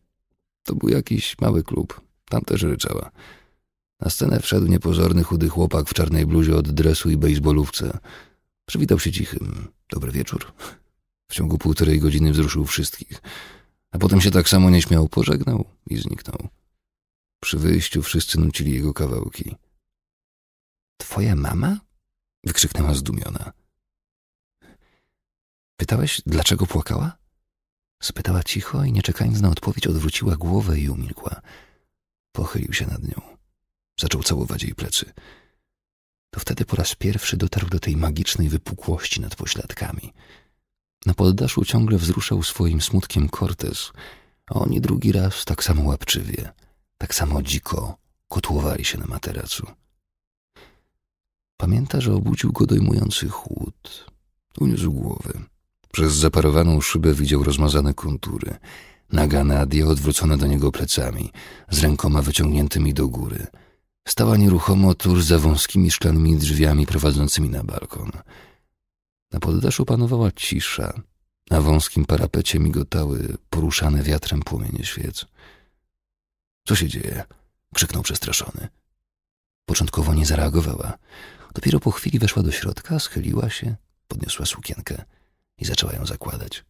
To był jakiś mały klub. Tam też ryczała. Na scenę wszedł niepozorny chudy chłopak w czarnej bluzie od dresu i bejsbolówce. Przywitał się cichym. Dobry wieczór. W ciągu półtorej godziny wzruszył wszystkich. A potem się tak samo nieśmiał pożegnał i zniknął. Przy wyjściu wszyscy nucili jego kawałki. Twoja mama? Wykrzyknęła zdumiona. Pytałeś, dlaczego płakała? Spytała cicho i nie czekając na odpowiedź, odwróciła głowę i umilkła. Pochylił się nad nią. Zaczął całować jej plecy. To wtedy po raz pierwszy dotarł do tej magicznej wypukłości nad pośladkami. Na poddaszu ciągle wzruszał swoim smutkiem Cortez, a oni drugi raz tak samo łapczywie, tak samo dziko kotłowali się na materacu. Pamięta, że obudził go dojmujący chłód. Uniósł głowy. Przez zaparowaną szybę widział rozmazane kontury. Naga Nadia odwrócona do niego plecami, z rękoma wyciągniętymi do góry. Stała nieruchomo tuż za wąskimi szklanymi drzwiami prowadzącymi na balkon. Na poddaszu panowała cisza. Na wąskim parapecie migotały poruszane wiatrem płomienie świec. Co się dzieje? krzyknął przestraszony. Początkowo nie zareagowała. Dopiero po chwili weszła do środka, schyliła się, podniosła sukienkę i zaczęła ją zakładać.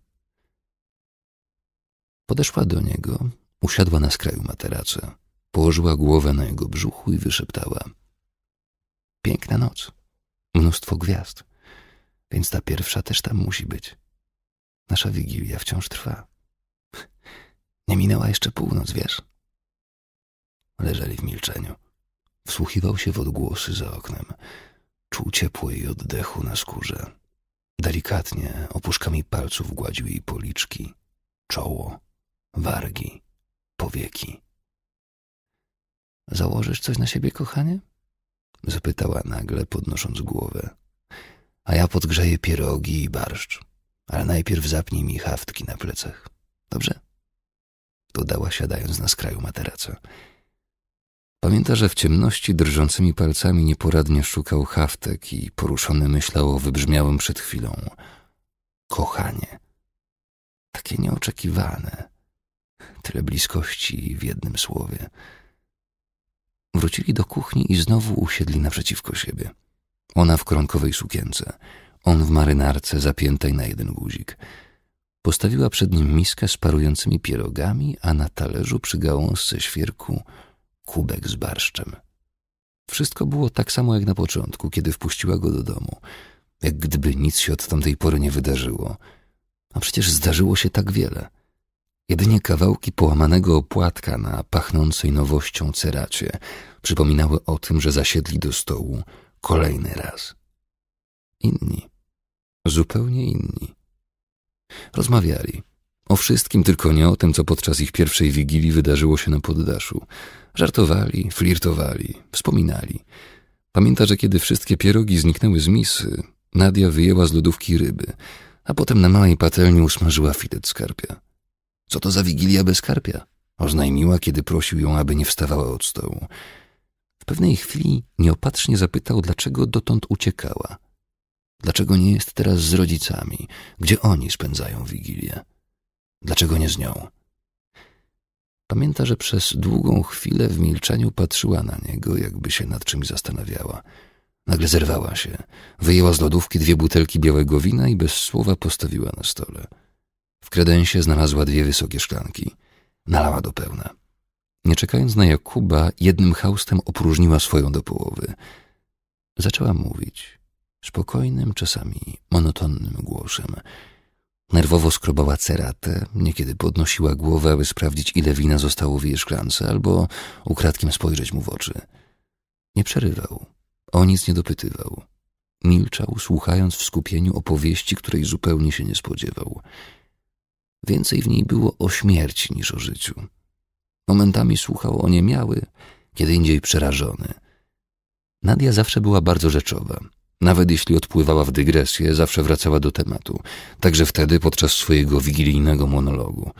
Podeszła do niego, usiadła na skraju materaca, położyła głowę na jego brzuchu i wyszeptała. Piękna noc, mnóstwo gwiazd, więc ta pierwsza też tam musi być. Nasza wigilia wciąż trwa. [laughs] Nie minęła jeszcze północ, wiesz? Leżeli w milczeniu. Wsłuchiwał się w odgłosy za oknem. Czuł ciepło jej oddechu na skórze. Delikatnie opuszkami palców gładził jej policzki, czoło, wargi, powieki. Założysz coś na siebie, kochanie? Zapytała nagle, podnosząc głowę. A ja podgrzeję pierogi i barszcz, ale najpierw zapnij mi haftki na plecach. Dobrze? Dodała siadając na skraju materaca. Pamięta, że w ciemności drżącymi palcami nieporadnie szukał haftek i poruszony myślał o wybrzmiałym przed chwilą kochanie. Takie nieoczekiwane. Tyle bliskości w jednym słowie. Wrócili do kuchni i znowu usiedli naprzeciwko siebie. Ona w kronkowej sukience, on w marynarce zapiętej na jeden guzik. Postawiła przed nim miskę z parującymi pierogami, a na talerzu przy gałązce świerku kubek z barszczem. Wszystko było tak samo jak na początku, kiedy wpuściła go do domu, jak gdyby nic się od tamtej pory nie wydarzyło. A przecież zdarzyło się tak wiele. Jedynie kawałki połamanego opłatka na pachnącej nowością ceracie przypominały o tym, że zasiedli do stołu kolejny raz. Inni, zupełnie inni. Rozmawiali o wszystkim, tylko nie o tym, co podczas ich pierwszej wigilii wydarzyło się na poddaszu. Żartowali, flirtowali, wspominali. Pamięta, że kiedy wszystkie pierogi zniknęły z misy, Nadia wyjęła z lodówki ryby, a potem na małej patelni usmażyła filet skarpia. Co to za wigilia bez skarpia? Oznajmiła, kiedy prosił ją, aby nie wstawała od stołu. W pewnej chwili nieopatrznie zapytał, dlaczego dotąd uciekała. Dlaczego nie jest teraz z rodzicami, gdzie oni spędzają wigilię? Dlaczego nie z nią? Pamięta, że przez długą chwilę w milczeniu patrzyła na niego, jakby się nad czymś zastanawiała. Nagle zerwała się, wyjęła z lodówki dwie butelki białego wina i bez słowa postawiła na stole. W kredensie znalazła dwie wysokie szklanki. Nalała do pełna. Nie czekając na Jakuba, jednym haustem opróżniła swoją do połowy. Zaczęła mówić, spokojnym, czasami monotonnym głosem – Nerwowo skrobała ceratę, niekiedy podnosiła głowę, aby sprawdzić, ile wina zostało w jej szklance, albo ukradkiem spojrzeć mu w oczy. Nie przerywał, o nic nie dopytywał. Milczał, słuchając w skupieniu opowieści, której zupełnie się nie spodziewał. Więcej w niej było o śmierci niż o życiu. Momentami słuchał o niemiały, kiedy indziej przerażony. Nadia zawsze była bardzo rzeczowa, nawet jeśli odpływała w dygresję, zawsze wracała do tematu, także wtedy podczas swojego wigilijnego monologu.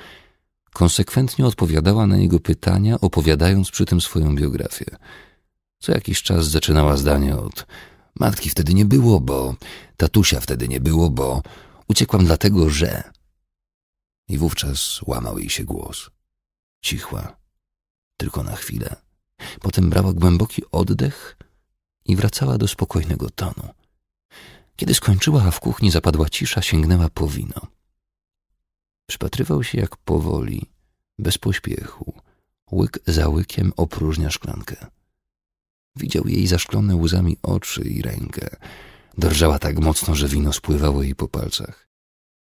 Konsekwentnie odpowiadała na jego pytania, opowiadając przy tym swoją biografię. Co jakiś czas zaczynała zdanie od Matki wtedy nie było, bo tatusia wtedy nie było, bo uciekłam dlatego, że. I wówczas łamał jej się głos. Cichła, tylko na chwilę. Potem brała głęboki oddech i wracała do spokojnego tonu. Kiedy skończyła, a w kuchni zapadła cisza, sięgnęła po wino. Przypatrywał się, jak powoli, bez pośpiechu, łyk za łykiem opróżnia szklankę. Widział jej zaszklone łzami oczy i rękę. Drżała tak mocno, że wino spływało jej po palcach.